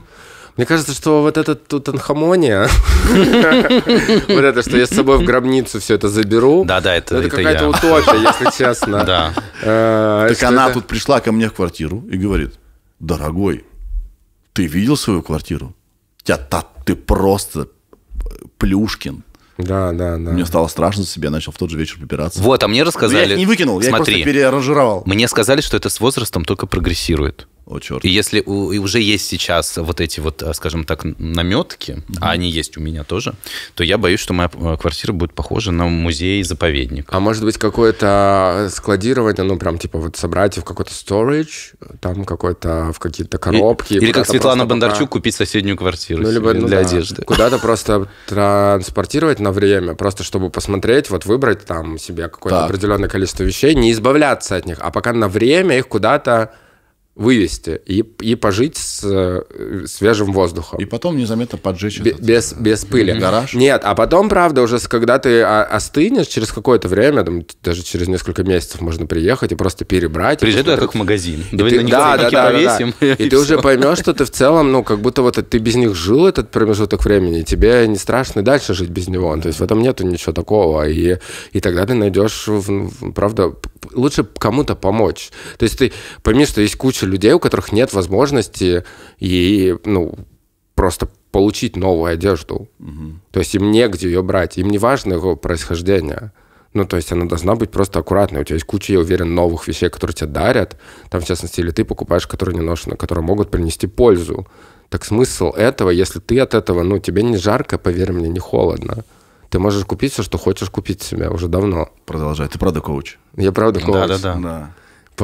C: Мне кажется, что вот эта тутанхамония, а? вот это, что я с собой в гробницу все это заберу. Да, да, это ну, Это какая-то утопия, если честно. Да.
B: Э, так она тут пришла ко мне в квартиру и говорит, дорогой, ты видел свою квартиру? Тебя ты просто э, Плюшкин. Да, да, да. Мне стало страшно за себя, начал в тот же вечер попираться. Вот, а мне рассказали... Ну, Но я их не выкинул, Смотри, я их просто
D: переаранжировал. Мне сказали, что это с возрастом только прогрессирует о черт. И если у, и уже есть сейчас вот эти вот, э, скажем так, наметки, mm-hmm. а они есть у меня тоже,
C: то я боюсь, что моя э, квартира будет похожа на музей-заповедник. А может быть какое-то э, складирование, ну прям типа вот собрать в какой-то storage, там какой-то в какие-то коробки. И, или как Светлана Бондарчук пока...
D: купить соседнюю квартиру ну, либо, ну, для да, одежды. Куда-то
C: просто транспортировать на время, просто чтобы посмотреть, вот выбрать там себе какое-то определенное количество вещей, не избавляться от них, а пока на время их куда-то вывести и, и пожить с э, свежим воздухом. И потом незаметно поджечь этот, без, э, без пыли. Гараж? Нет, а потом, правда, уже когда ты а, остынешь, через какое-то время, там, даже через несколько месяцев можно приехать и просто перебрать. Приезжай туда как в магазин. Давай ты, на них да, да, да, повесим. Да, да. И, и ты все. уже поймешь, что ты в целом, ну, как будто вот ты без них жил этот промежуток времени, и тебе не страшно дальше жить без него. То есть в этом нету ничего такого. И, и тогда ты найдешь, правда, лучше кому-то помочь. То есть ты пойми, что есть куча людей, у которых нет возможности и, ну, просто получить новую одежду. Угу. То есть им негде ее брать, им не важно его происхождение. Ну, то есть она должна быть просто аккуратной. У тебя есть куча, я уверен, новых вещей, которые тебе дарят. Там, в частности, или ты покупаешь, которые не ношены, которые могут принести пользу. Так смысл этого, если ты от этого, ну, тебе не жарко, поверь мне, не холодно. Ты можешь купить все, что хочешь купить себе уже давно. Продолжай. Ты правда коуч? Я правда коуч. Да, да, да. да.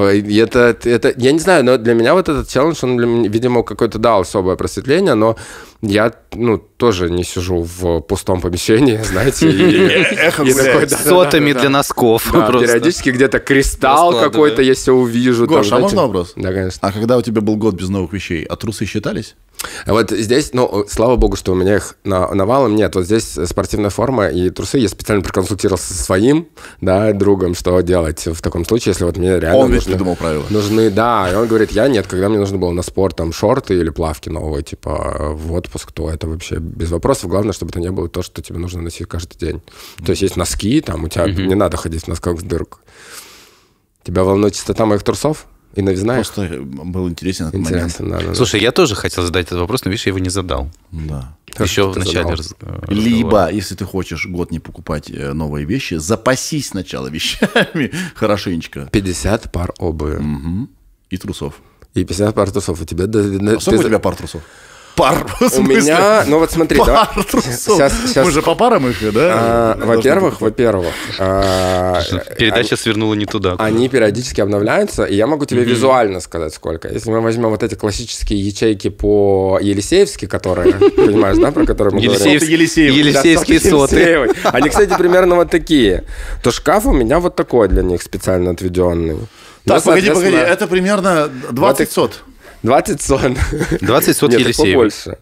C: Это, это, я не знаю, но для меня вот этот челлендж, он, для меня, видимо, какое-то дал особое просветление, но я, ну, тоже не сижу в пустом помещении, знаете, и э, такой... Сотами для носков. Периодически где-то кристалл какой-то, если увижу. Гош, а можно вопрос? Да, конечно. А когда у тебя был год без новых вещей, а трусы считались? А вот здесь, ну, слава богу, что у меня их на навалом нет. Вот здесь спортивная форма и трусы. Я специально проконсультировался со своим, да, другом, что делать в таком случае, если вот мне реально... Он ведь нужны, придумал правила. Нужны, да. И он говорит, я нет, когда мне нужно было на спорт, там, шорты или плавки новые, типа, в отпуск, то это вообще без вопросов. Главное, чтобы это не было то, что тебе нужно носить каждый день. Mm-hmm. То есть есть носки, там, у тебя mm-hmm. не надо ходить в носках с дыркой. Тебя волнует чистота моих трусов? И на Просто был интересен этот интересен, момент. Да, да, Слушай,
D: да. я тоже хотел задать этот вопрос, но видишь, я его не задал. Да. Как Еще в начале раз... Э, Либо,
B: если ты хочешь год не покупать э, новые вещи, запасись сначала вещами
C: хорошенечко. 50 пар обуви. Угу. И трусов. И 50 пар трусов. У тебя... А сколько ты... у тебя пар трусов? пар. У меня, ну вот смотри, да. Сейчас, Мы же по парам их, да? А, во-первых, во-первых. А, ну, передача свернула не туда. Они периодически обновляются, и я могу тебе визуально сказать, сколько. Если мы возьмем вот эти классические ячейки по Елисеевски, которые, понимаешь, да, про которые мы говорим. Елисеевские соты. Они, кстати, примерно вот такие. То шкаф у меня вот такой для них специально отведенный. Так, ну, погоди, погоди, это
B: примерно 20 сот.
C: 20 сот. 20 сот Елисеева. больше.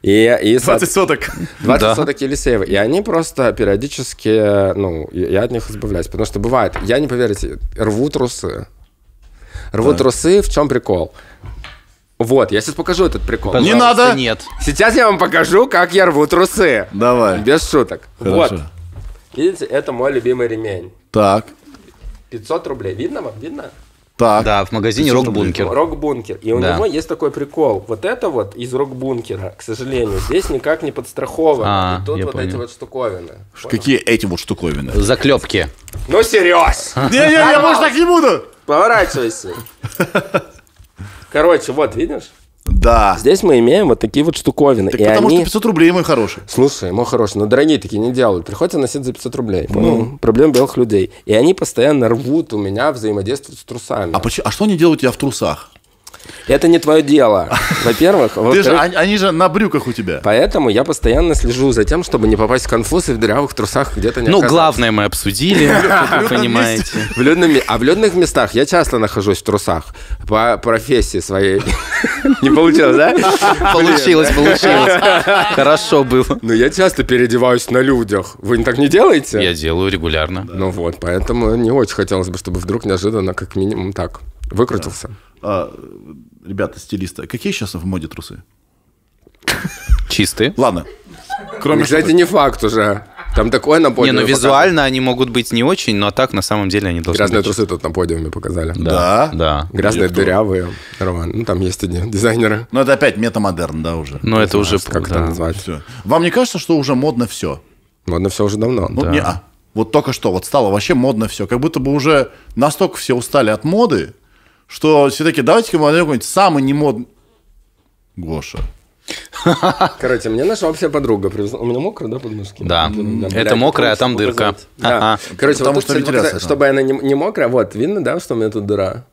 C: И, и, 20 соток. 20 да. соток Елисеева. И они просто периодически, ну, я от них избавляюсь. Потому что бывает, я не поверите, рвут трусы. Рвут да. трусы, в чем прикол? Вот, я сейчас покажу этот прикол. не надо. Нет. Сейчас я вам покажу, как я рву трусы. Давай. Без шуток. Хорошо. Вот. Видите, это мой любимый ремень. Так. 500 рублей. Видно вам? Видно?
D: Так. Да, в магазине «Рок-бункер».
C: «Рок-бункер». И у да. него есть такой прикол. Вот это вот из «Рок-бункера», к сожалению, здесь никак не подстраховано. А, И тут вот понял. эти вот штуковины. Понял?
B: Какие эти вот штуковины? Заклепки.
C: Ну, серьез! Не-не, я, больше так не буду! Поворачивайся. Короче, вот, видишь? Да. Здесь мы имеем вот такие вот штуковины. Так и потому они... что 500 рублей, мой хороший. Слушай, мой хороший, но дорогие такие не делают. Приходится носить за 500 рублей. Ну. Проблем белых людей. И они постоянно рвут у меня взаимодействуют с трусами. А, почему? а что они делают у тебя в трусах? Это не твое дело. Во-первых, они же на брюках у тебя. Поэтому я постоянно слежу за тем, чтобы не попасть в конфуз и в дырявых трусах где-то не Ну, главное мы обсудили, понимаете. В людном, а в людных местах я часто нахожусь в трусах по профессии своей. Не получилось, да? Получилось, получилось. Хорошо было. Но ну, я часто переодеваюсь на людях. Вы так не делаете? Я делаю регулярно. Ну вот, поэтому не очень хотелось бы, чтобы вдруг неожиданно как минимум так выкрутился. А, ребята, стилисты, какие сейчас в моде трусы?
D: Чистые. Ладно.
C: Кроме Кстати, что... не факт уже. Там такое на подиуме. Не, ну визуально
D: показали. они могут быть не очень, но так на самом деле они должны Грязные быть. трусы
C: тут на подиуме показали. Да. Да. да. Грязные, дырявые. Роман, ну там есть одни дизайнеры.
B: Ну это опять метамодерн, да, уже. Ну это знаю, уже... Как да. это назвать? Все. Вам не кажется, что уже модно все? Модно все уже давно. Ну, да. не, а, вот только что, вот стало вообще модно все. Как будто бы уже настолько все устали от моды, что все-таки давайте-ка мы найдем какой-нибудь самый немодный...
D: Гоша.
C: Короче, мне наша общая подруга привезла. У меня мокрая, да, подмышки?
D: Да. Это мокрая, а там дырка. Да. Короче, Потому что чтобы
C: она не, не мокрая, вот, видно, да, что у меня тут дыра?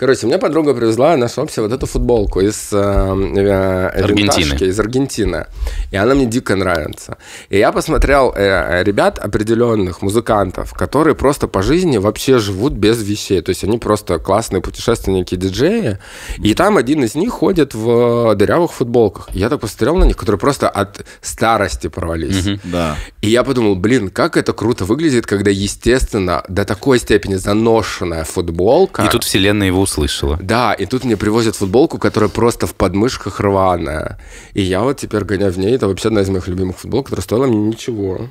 C: Короче, у меня подруга привезла на шопсе вот эту футболку из э, э, э Аргентины. из Аргентины. И она мне дико нравится. И я посмотрел э, э, ребят определенных, музыкантов, которые просто по жизни вообще живут без вещей. То есть они просто классные путешественники, диджеи. И там один из них ходит в дырявых футболках. И я так посмотрел на них, которые просто от старости порвались. Угу. Да. И я подумал, блин, как это круто выглядит, когда, естественно, до такой степени заношенная футболка. И
D: тут вселенная его услышала.
C: Да, и тут мне привозят футболку, которая просто в подмышках рваная. И я вот теперь гоняю в ней, это вообще одна из моих любимых футболок, которая стоила мне ничего.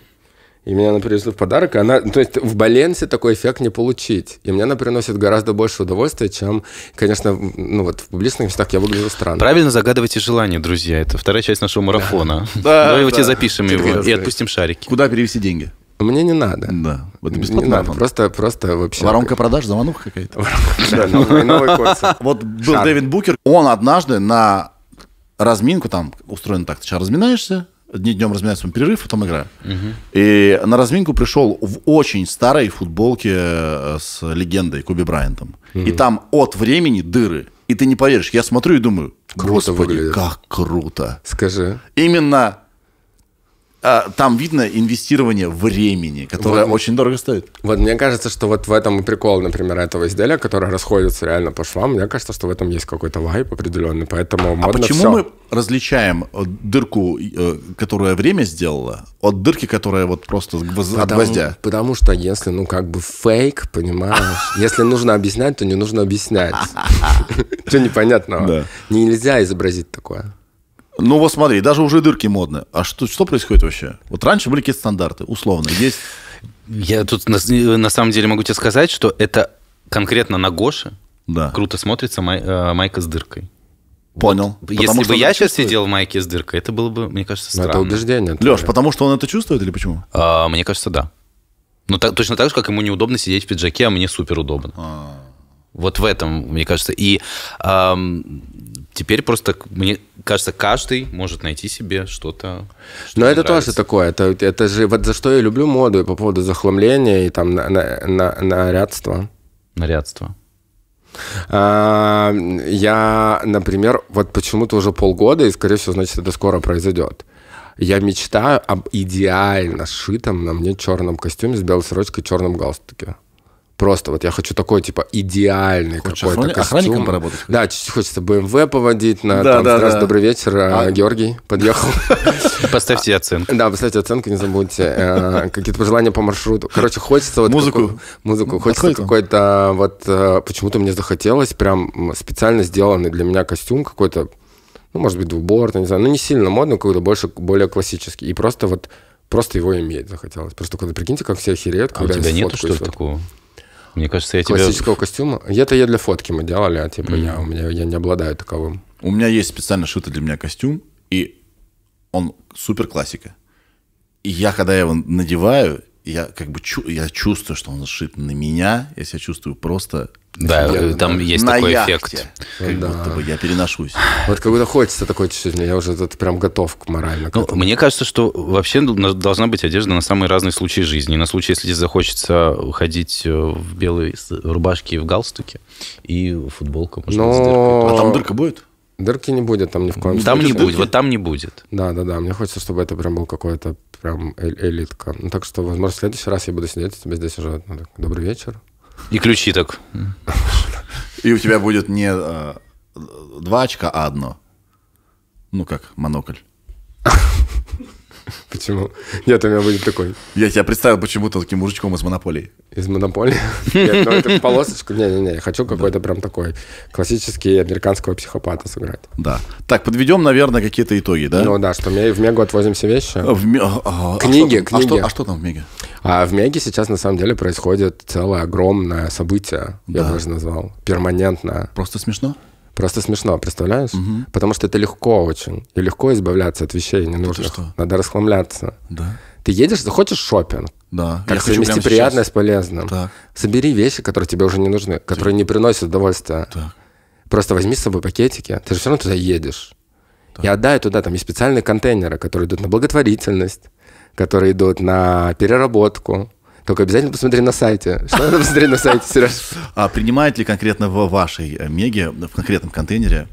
C: И меня она привезла в подарок, и она... Ну, то есть в Баленсе такой эффект не получить. И мне она приносит гораздо больше удовольствия, чем, конечно, ну вот в публичных местах я выгляжу странно.
D: Правильно загадывайте желание, друзья. Это вторая часть нашего марафона. Да, Давайте запишем его и отпустим шарики.
C: Куда перевести деньги? Мне не надо. Да. Вот бесплатно. просто, просто вообще... Воронка продаж,
B: замануха какая-то. Вот был Дэвид Букер, он однажды на разминку, там устроено так, ты сейчас разминаешься, дни днем разминаюсь, потом перерыв, потом игра. И на разминку пришел в очень старой футболке э, с легендой Куби Брайантом. И там от времени дыры. И ты не поверишь, я смотрю и думаю, круто господи, выглядит. как
C: круто. Скажи.
B: Именно а,
C: там видно инвестирование времени, которое вот, очень дорого стоит. Вот мне кажется, что вот в этом и прикол, например, этого изделия, которое расходится реально по швам, мне кажется, что в этом есть какой-то вайп определенный, поэтому модно А почему все. мы различаем э, дырку, э, которая время сделала, от дырки, которая вот просто гвоз... потому, от гвоздя? Потому что если, ну, как бы фейк, понимаешь, если нужно объяснять, то не нужно объяснять. Что непонятного? Нельзя изобразить такое. Ну вот смотри, даже уже дырки модно. А что, что происходит вообще?
D: Вот раньше были какие-то стандарты, условно. Есть... Я тут на, на самом деле могу тебе сказать, что это конкретно на Гоше да. круто смотрится май, э, майка с дыркой. Понял. Вот. Если бы я сейчас сидел в майке с дыркой, это было бы, мне кажется, ну, странно. Но это убеждение. Леш, потому что он это чувствует или почему? А, мне кажется, да. Ну, так, точно так же, как ему неудобно сидеть в пиджаке, а мне супер удобно. А-а-а. Вот в этом, мне кажется. И эм, теперь просто, мне кажется, каждый может найти себе что-то.
C: Что Но это нравится. тоже такое. Это, это же вот за что я люблю моду и по поводу захламления и там на, на, на, нарядство.
D: Нарядство.
C: А, я, например, вот почему-то уже полгода, и, скорее всего, значит, это скоро произойдет. Я мечтаю об идеально сшитом на мне черном костюме с белой сорочкой и черном галстуке. Просто вот я хочу такой, типа, идеальный Хочешь какой-то охрани... костюм. Охранником поработать? Да, чуть-чуть хочется BMW поводить. На, да, там, да, раз, да. Добрый вечер, а... а Георгий подъехал. Поставьте оценку. Да, поставьте оценку, не забудьте. Э, какие-то пожелания по маршруту. Короче, хочется вот... Музыку. Музыку. Хочется какой-то э, вот... Э, почему-то мне захотелось прям специально сделанный для меня костюм какой-то, ну, может быть, двубортный, не знаю, ну, не сильно модный, какой-то больше, более классический. И просто вот просто его иметь захотелось. Просто когда прикиньте, как все охереют, а когда а у тебя нету что ли такого? Мне кажется, я Классического костюма? Это я для фотки мы делали, а типа mm. я, у меня, я не обладаю таковым.
B: У меня есть специально шитый для меня костюм, и он супер классика. И я, когда я его надеваю, я как бы чу я чувствую, что он сшит на меня, я
C: себя чувствую просто да, я, э, там
D: на, есть на такой яхте. эффект. Как да. будто бы я
C: переношусь. Вот как будто хочется такой чувство, я уже тут прям готов к морально. К ну, мне кажется, что вообще
D: должна быть одежда на самые разные случаи жизни. На случай, если захочется ходить э, в белой
C: рубашке и в галстуке, и футболка, может Но... с дыркой. А там дырка будет? Дырки не будет там ни в коем там случае. Там не будет, вот там не будет. Да, да, да. Мне хочется, чтобы это прям был какой-то прям элитка. Ну, так что, возможно, в следующий раз я буду сидеть у тебя здесь уже. Ну, так, Добрый вечер.
B: И ключи так. И у тебя будет не э, два очка, а одно. Ну как, монокль. Почему?
C: Нет, у меня будет такой. Я тебя представил почему-то таким мужичком из «Монополии». Из «Монополии»? Нет, ну это полосочку. Не-не-не, я хочу какой-то прям такой классический американского психопата сыграть. Да. Так, подведем, наверное, какие-то итоги, да? Ну да, что в Мегу отвозим все вещи. А, а,
B: а, книги, книги. А что там
C: в Меге? А в Меге сейчас на самом деле происходит целое огромное событие, я бы даже назвал, перманентное. Просто смешно? Просто смешно, представляешь? Угу. Потому что это легко очень. И легко избавляться от вещей ненужных. Это что? Надо расхламляться. Да. Ты едешь, ты шопинг. Да. Как я совместить приятное с полезным. Так. Собери вещи, которые тебе уже не нужны, которые не приносят удовольствия. Так. Просто возьми с собой пакетики. Ты же все равно туда едешь. Так. И отдай туда, там есть специальные контейнеры, которые идут на благотворительность, которые идут на переработку, только обязательно посмотри на сайте. Что надо посмотреть на сайте,
B: Сереж? А принимает ли конкретно в вашей э, меге, в конкретном контейнере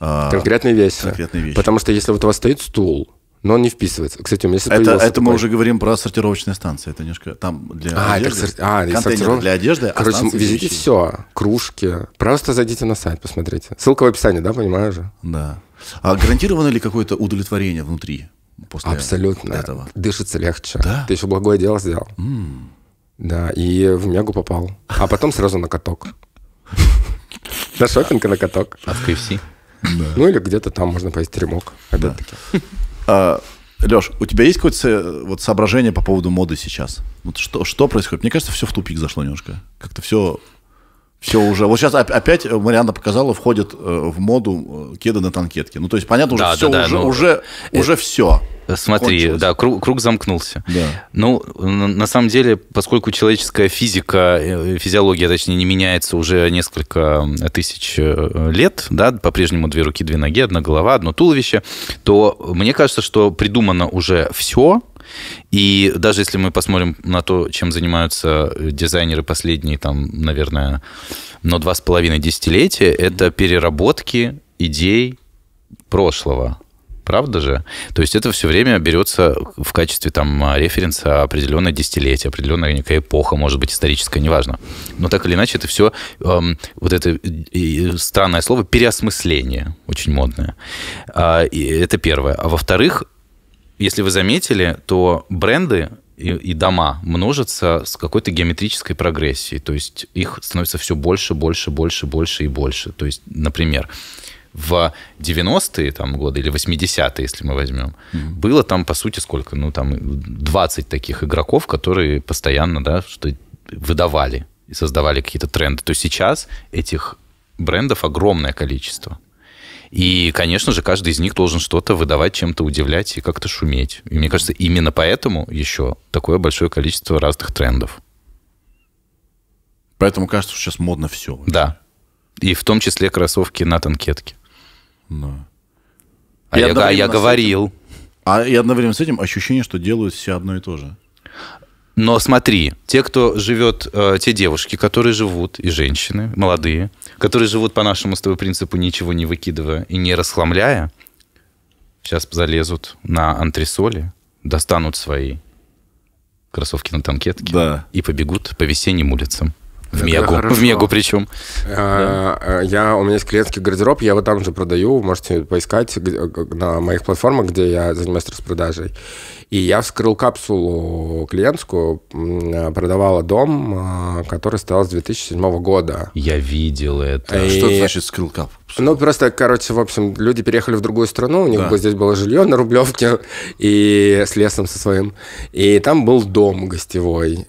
C: а, конкретные вещи? Конкретные вещи. Потому что если вот у вас стоит стул, но он не вписывается. Кстати, у меня это, это такой... мы уже говорим про сортировочные станции. Это немножко там для а, одежды. Это сор... а, контейнер для одежды. А Короче, а везите вещей. все. Кружки. Просто зайдите на сайт, посмотрите. Ссылка в описании, да, понимаешь же? Да. А гарантировано ли какое-то удовлетворение внутри? после Абсолютно. этого? Дышится легче. Да? Ты еще благое дело сделал. М-м. Да, и в мегу попал. А потом сразу на каток. На шопинг на каток. А в KFC? Ну или где-то там можно поесть теремок, опять а, Леш, у тебя есть какое-то
B: вот соображение по поводу моды сейчас? Вот что, что происходит? Мне кажется, все в тупик зашло немножко. Как-то все все уже. Вот сейчас опять э, Марианна показала, входит э, в моду э, кеды на танкетке. Ну, то есть, понятно, уже да, все, да, да, уже, ну, уже, э, уже все.
D: Смотри, кончилось. да, круг, круг замкнулся. Да. Ну, на самом деле, поскольку человеческая физика, физиология, точнее, не меняется уже несколько тысяч лет, да, по-прежнему две руки, две ноги, одна голова, одно туловище, то мне кажется, что придумано уже все, и даже если мы посмотрим на то, чем занимаются э, дизайнеры последние, там, наверное, но два с половиной десятилетия, это переработки идей прошлого правда же? То есть это все время берется в качестве там референса определенное десятилетие, определенная некая эпоха, может быть, историческая, неважно. Но так или иначе это все, эм, вот это э, странное слово, переосмысление, очень модное. А, и это первое. А во-вторых, если вы заметили, то бренды и, дома множатся с какой-то геометрической прогрессией. То есть их становится все больше, больше, больше, больше и больше. То есть, например, в 90-е там, годы или 80-е, если мы возьмем, mm-hmm. было там, по сути, сколько? Ну, там 20 таких игроков, которые постоянно да, что выдавали и создавали какие-то тренды. То есть сейчас этих брендов огромное количество. И, конечно же, каждый из них должен что-то выдавать, чем-то удивлять и как-то шуметь. И мне кажется, именно поэтому еще такое большое количество разных трендов. Поэтому кажется, что сейчас модно все. Вообще. Да. И в том числе кроссовки на танкетке. Да. А и я, а я говорил.
B: А и одновременно с этим ощущение, что делают
D: все одно и то же. Но смотри, те, кто живет, э, те девушки, которые живут, и женщины, молодые, которые живут по нашему с тобой принципу, ничего не выкидывая и не расхламляя, сейчас залезут на антресоли, достанут свои кроссовки на танкетке да. и побегут по весенним улицам. В Мегу. В Мегу причем.
C: да. Э, э, я, у меня есть клиентский гардероб, я его там же продаю, можете поискать на моих платформах, где я занимаюсь распродажей. И я вскрыл капсулу клиентскую, э, продавала дом, э, который стоял с 2007 года.
D: Я видел
C: это. Э, и... Что значит вскрыл капсулу? Ну, просто, короче, в общем, люди переехали в другую страну, у них да. здесь было жилье на Рублевке и с лесом со своим. И там был дом гостевой.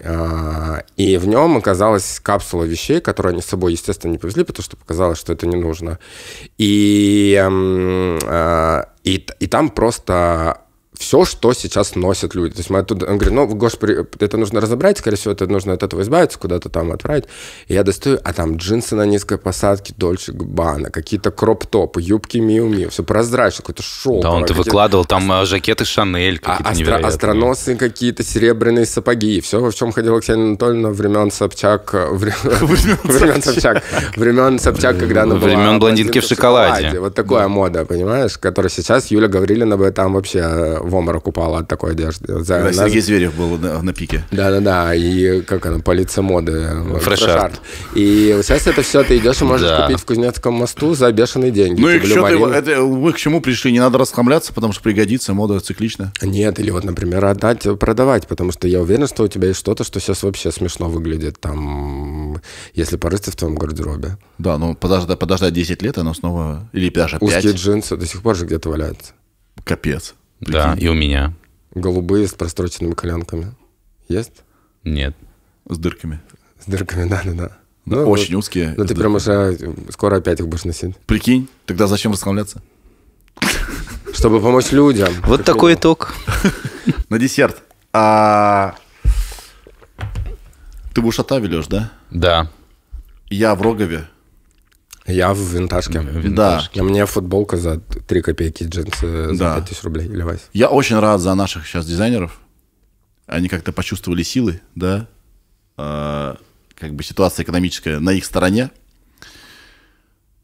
C: И в нем оказалась капсула вещей, которые они с собой, естественно, не повезли, потому что показалось, что это не нужно. И, эм, и, и там просто все, что сейчас носят люди. То есть мы оттуда, он говорит, ну, господи, это нужно разобрать, скорее всего, это нужно от этого избавиться, куда-то там отправить. И я достаю, а там джинсы на низкой посадке, Дольче Габбана, какие-то кроп-топы, юбки Миу-Миу, все прозрачно, какой-то шоу. Да, он ты а выкладывал,
D: там а, жакеты Шанель а, какие-то астро- Остроносы
C: какие-то, серебряные сапоги, все, в чем ходил Ксения Анатольевна времен Собчак, э, времен Собчак, времен Собчак, когда она была... Времен блондинки в шоколаде. Вот такая мода, понимаешь, которая сейчас Юля Гаврилина бы там вообще э, в обморок упала от такой одежды. За, Когда на... Сергей Зверев был на, на пике. Да-да-да, и как она, по лице моды. Э, Фрешарт. И сейчас это все ты идешь и можешь да. купить в Кузнецком мосту за бешеные деньги. Ну и типа что ты, это, вы к чему пришли? Не надо расхламляться, потому что пригодится, мода циклична. Нет, или вот, например, отдать, продавать, потому что я уверен, что у тебя есть что-то, что сейчас вообще смешно выглядит, там, если порыться в твоем гардеробе.
B: Да, ну подождать, подождать 10 лет, оно снова, или даже 5. Узкие
C: джинсы до сих пор же где-то валяются. Капец. Да, и у меня. Голубые с простроченными коленками. Есть? Нет. С дырками. С дырками, да-да-да. Ну, ну, очень вот, узкие. Ну ты прям уже э, скоро опять их будешь носить.
B: Прикинь, тогда зачем расслабляться?
C: Чтобы помочь людям. Вот такой итог. На десерт.
B: А, ты будешь от Ави, Леш, да? Да. Я в Рогове. Я
C: в винтажке. В винтажке.
B: Да. Мне футболка за 3 копейки, джинсы за да. 5000 рублей. Или Вась. Я очень рад за наших сейчас дизайнеров. Они как-то почувствовали силы, да. А, как бы ситуация экономическая на их стороне.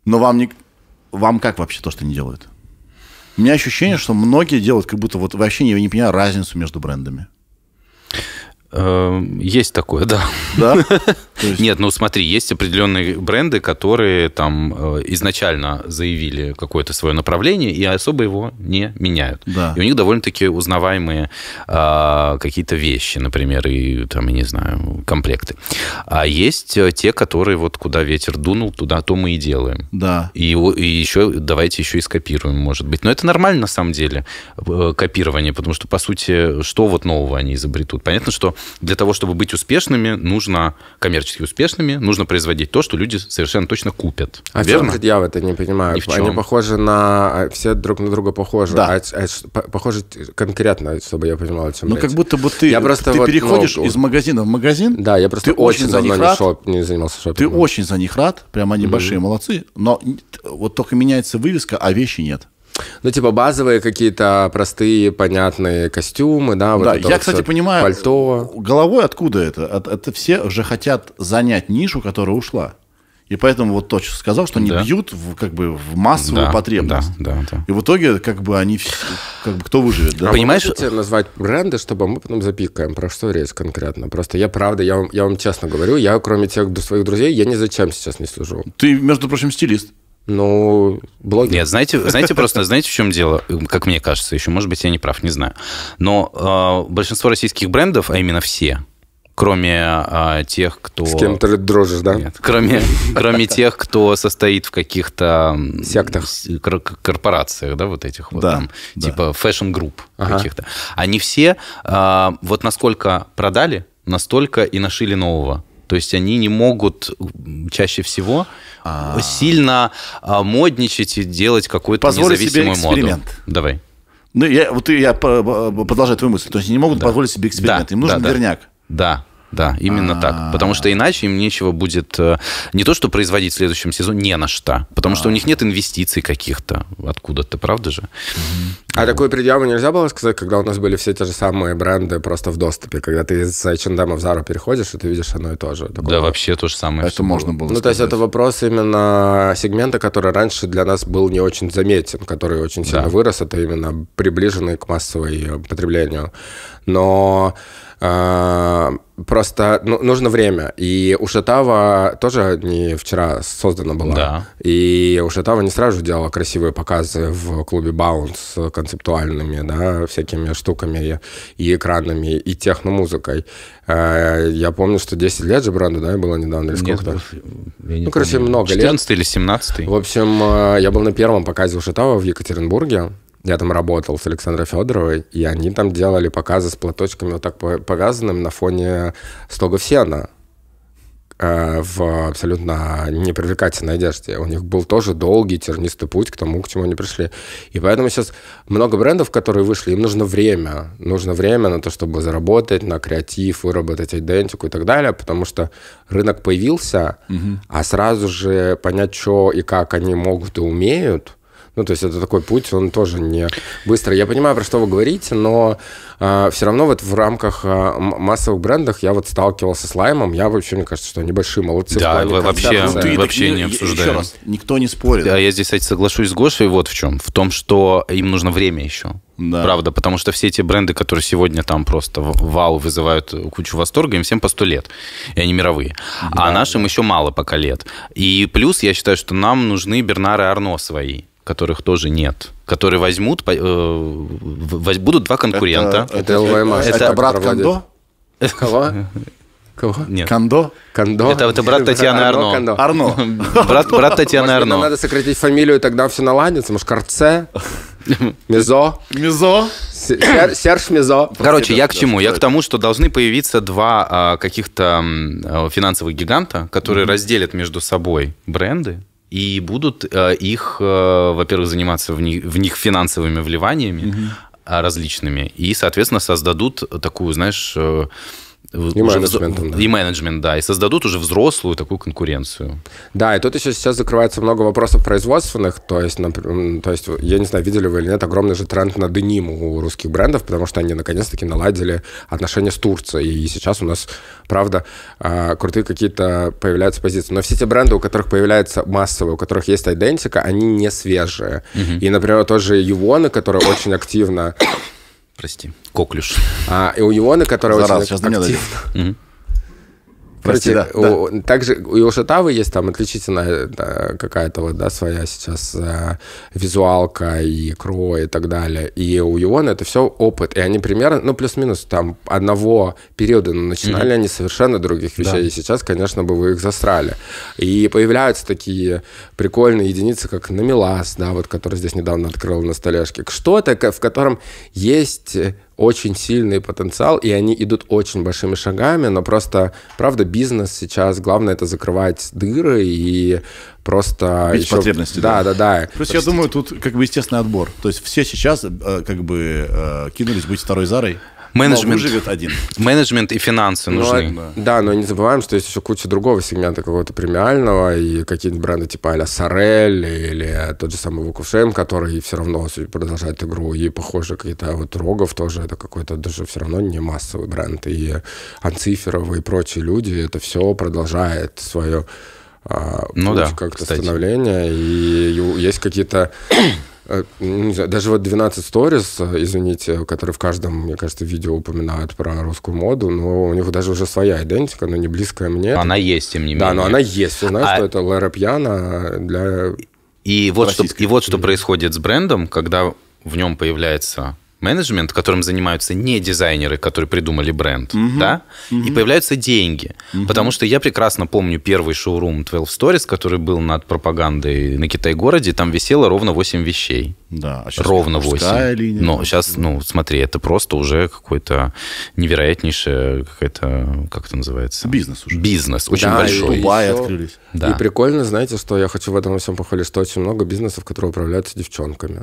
B: Но вам, не... вам как вообще то, что они делают? У меня ощущение, что многие делают, как будто вот вообще не, не понимаю разницу между брендами.
D: Эм, есть такое, да. Да? Нет, ну смотри, есть определенные бренды, которые там э, изначально заявили какое-то свое направление и особо его не меняют. Да. И у них довольно-таки узнаваемые а, какие-то вещи, например, и там, я не знаю, комплекты. А есть э, те, которые вот куда ветер дунул, туда то мы и делаем. Да. И, и еще давайте еще и скопируем, может быть. Но это нормально на самом деле, э, копирование, потому что, по сути, что вот нового они изобретут? Понятно, что для того, чтобы быть успешными, нужно коммерчески успешными, нужно производить то, что люди совершенно точно купят. А верно? Чем
C: я в это не понимаю. в чем. Они похожи на... А, все друг на друга похожи. Да. А, а, похожи конкретно, чтобы я понимал, о чем Ну, как будто бы ты, я просто ты вот, ну, переходишь ну, из
B: магазина в магазин. Да, я просто ты очень, за них рад, не, шоп, не занимался шопингом. Ты очень за них рад, прямо они угу. большие молодцы, но вот только меняется вывеска, а вещи
C: нет. Ну, типа базовые какие-то простые, понятные костюмы, да? Вот да, я, вот кстати, понимаю,
B: пальто. головой откуда это? От, это все же хотят занять нишу, которая ушла. И поэтому вот точно сказал, что они да. бьют в, как бы в массовую да, потребность. Да, да, да. И в итоге как бы они все, как бы кто выживет. Да? А Понимаешь, можете
C: назвать бренды, чтобы мы потом запикаем, про что речь конкретно. Просто я правда, я вам, я вам честно говорю, я кроме тех своих друзей, я ни зачем сейчас не служу. Ты, между прочим, стилист. Ну, блогер. Нет, знаете, знаете просто,
D: знаете, в чем дело, как мне кажется, еще, может быть, я не прав, не знаю. Но э, большинство российских брендов, а именно все, кроме э, тех, кто... С кем
C: ты дрожишь, да? Нет, кроме, кроме
D: тех, кто состоит в каких-то... Сектах. Корпорациях, да, вот этих вот да, там, да. типа фэшн-групп ага. каких-то. Они все э, вот насколько продали, настолько и нашили нового. То есть они не могут чаще всего А-а-а. сильно а, модничать и делать какой-то Позволь независимую себе эксперимент. моду. Давай.
B: Ну, я, вот я продолжаю твою мысль. То есть они не могут да.
D: позволить себе эксперимент. Да, Им нужен да, верняк. Да да, именно А-а-а. так. А. Потому что иначе им нечего будет э, не то, что производить в следующем сезоне, не на что. Потому А-а-а. что у них а. нет инвестиций каких-то откуда-то, правда же?
C: А вот. такую предъяву нельзя было сказать, когда у нас были все те же самые бренды просто в доступе, когда ты из H&M в Zara переходишь, и ты видишь одно и то же. Такое. Да,
D: вообще то же самое. Это можно было. было ну, сказать. то есть это
C: вопрос именно сегмента, который раньше для нас был не очень заметен, который очень сильно да. вырос, это именно приближенный к массовому э, потреблению. Но а, просто ну, нужно время. И у Шатава тоже не вчера создана была. Да. И у Шатава не сразу делала красивые показы в клубе Баунс концептуальными, да, всякими штуками и экранами, и техномузыкой. А, я помню, что 10 лет же бренду, да, было недавно, или сколько-то? Нет, я не ну, короче, помню. много 14 лет. 14 или 17 В общем, а, я был на первом показе у Шатава в Екатеринбурге я там работал с Александрой Федоровой, и они там делали показы с платочками вот так повязанными на фоне стогов сена э, в абсолютно непривлекательной одежде. У них был тоже долгий тернистый путь к тому, к чему они пришли. И поэтому сейчас много брендов, которые вышли, им нужно время. Нужно время на то, чтобы заработать, на креатив, выработать идентику и так далее, потому что рынок появился, угу. а сразу же понять, что и как они могут и умеют, ну, то есть это такой путь, он тоже не быстро. Я понимаю, про что вы говорите, но э, а, все равно вот в рамках э, массовых брендов я вот сталкивался с лаймом. Я вообще, мне кажется, что они большие молодцы. Да, вы вообще, ну, ты, вообще не обсуждаем. Еще раз, никто не спорит. Да,
D: я здесь, кстати, соглашусь с Гошей вот в чем. В том, что им нужно время еще. Да. Правда, потому что все эти бренды, которые сегодня там просто вау вызывают кучу восторга, им всем по сто лет, и они мировые. А да. А нашим еще мало пока лет. И плюс я считаю, что нам нужны Бернары Арно свои которых тоже нет, которые возьмут, э, будут два конкурента. Это, это ЛВМАШ. Это, это брат Кондо?
C: Кого? Кого? Нет. Кондо? Кондо? Это, это брат Татьяны Арно. Арно. Арно. брат, брат Татьяны Может, Арно. Надо сократить фамилию, тогда все наладится. Может, Карце? Мизо. Мизо. Серж Мизо. Короче, я к чему? Я к
D: тому, что должны появиться два а, каких-то э, финансовых гиганта, которые разделят между собой бренды, и будут э, их, э, во-первых, заниматься в них, в них финансовыми вливаниями угу. различными, и, соответственно, создадут такую,
C: знаешь, э, и уже менеджментом. Да. И менеджмент, да. И создадут уже взрослую такую конкуренцию. Да, и тут еще сейчас закрывается много вопросов производственных. То есть, например, то есть я не знаю, видели вы или нет, огромный же тренд на деним у русских брендов, потому что они наконец-таки наладили отношения с Турцией. И сейчас у нас, правда, а, крутые какие-то появляются позиции. Но все те бренды, у которых появляется массовые, у которых есть идентика, они не свежие. Угу. И, например, тоже Ювоны, которые очень активно прости, Коклюш. А, и у Юона, который Зараза, очень сейчас активно.
A: Прости, да, у,
C: да. Также и у Шатавы есть там отличительная да, какая-то вот, да, своя сейчас э, визуалка и кро и так далее. И у Юона это все опыт. И они примерно, ну, плюс-минус там одного периода, но начинали mm-hmm. они совершенно других вещей. Да. И сейчас, конечно, бы вы их засрали. И появляются такие прикольные единицы, как Намилас, да, вот, который здесь недавно открыл на столешке. Что-то, в котором есть очень сильный потенциал, и они идут очень большими шагами, но просто, правда, бизнес сейчас, главное, это закрывать дыры и просто... Бить еще... потребности. Да, да, да. да. Плюс, Простите. я думаю, тут как бы
B: естественный отбор. То есть все сейчас э, как бы э, кинулись быть второй Зарой, менеджмент, живет один.
D: Менеджмент и финансы но, ну, нужны. Да.
C: да, но не забываем, что есть еще куча другого сегмента какого-то премиального и какие-то бренды типа а-ля Сорель или тот же самый Вукушем, который все равно продолжает игру. И, похоже, какие-то вот Рогов тоже это какой-то даже все равно не массовый бренд. И Анциферов и прочие люди, это все продолжает свое а, ну да, как-то становление. И есть какие-то Э, не знаю, даже вот 12 сторис, э, извините, которые в каждом, мне кажется, видео упоминают про русскую моду, но у них даже уже своя идентика, но не близкая мне. Она
D: есть, тем не менее. Да, но она есть. Я знаю, а... что это Лера Пьяна для... И вот, что, и вот что происходит с брендом, когда в нем появляется менеджмент, которым занимаются не дизайнеры, которые придумали бренд, угу. да, угу. и появляются деньги. Угу. Потому что я прекрасно помню первый шоурум 12 Stories, который был над пропагандой на Китай-городе, там висело ровно 8 вещей.
B: Да, а сейчас ровно 8. Линия, Но сейчас,
D: ну, смотри, это просто уже какой-то невероятнейшее, какая-то, как это называется? Бизнес уже. Бизнес, очень да, большой. И Дубай открылись. Да. И
C: прикольно, знаете, что я хочу в этом всем похвалить, что очень много бизнесов, которые управляются девчонками.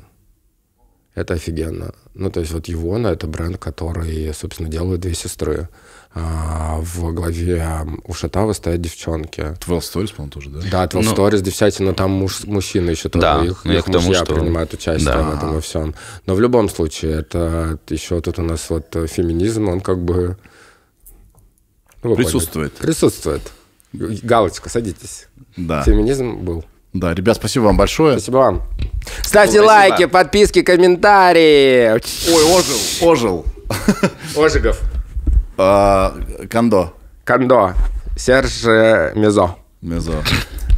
C: Это офигенно. Ну, то есть вот Евона — это бренд, который, собственно, делают две сестры. А, в главе у Шатава стоят девчонки. 12 Stories, по-моему, тоже, да? Да, 12 ну, Stories, девчатина, там муж, мужчины еще тоже. Да, их, ну, их тому, мужья что... принимают участие да. в этом во всем. Но в любом случае, это еще тут у нас вот э, феминизм, он как бы... Ну, Присутствует. Поняли. Присутствует. Галочка, садитесь. Да. Феминизм был.
B: Да, ребят, спасибо вам большое. Спасибо вам.
C: Ставьте Спасибо. лайки, подписки, комментарии. Ой, ожил, ожил. Ожигов. А, Кондо. Кондо. Серж Мезо. Мезо.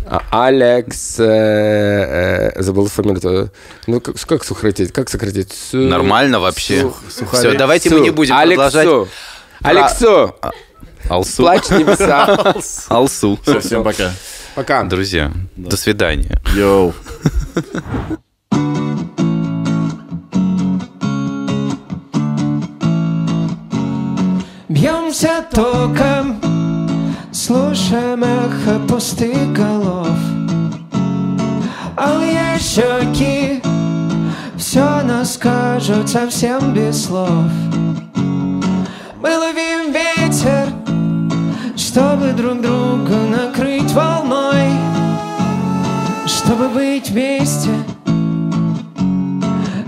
C: А, Алекс, э, э, забыл фамилию. Ну как, как сократить? Как сократить? Су... Нормально вообще. Сух, Все, давайте Су. мы не будем Алексу. продолжать. Алексу.
D: А, Алсу. Плачь небеса. Алсу. Все, всем пока. Пока. Друзья, да. до свидания. Йоу.
A: Бьемся током, слушаем эхо пустых голов. Алые щеки все нас скажут совсем без слов. Мы ловим ветер, чтобы друг друга быть вместе,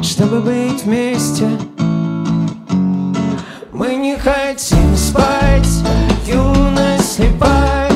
A: чтобы быть вместе, мы не хотим спать, юность слепая.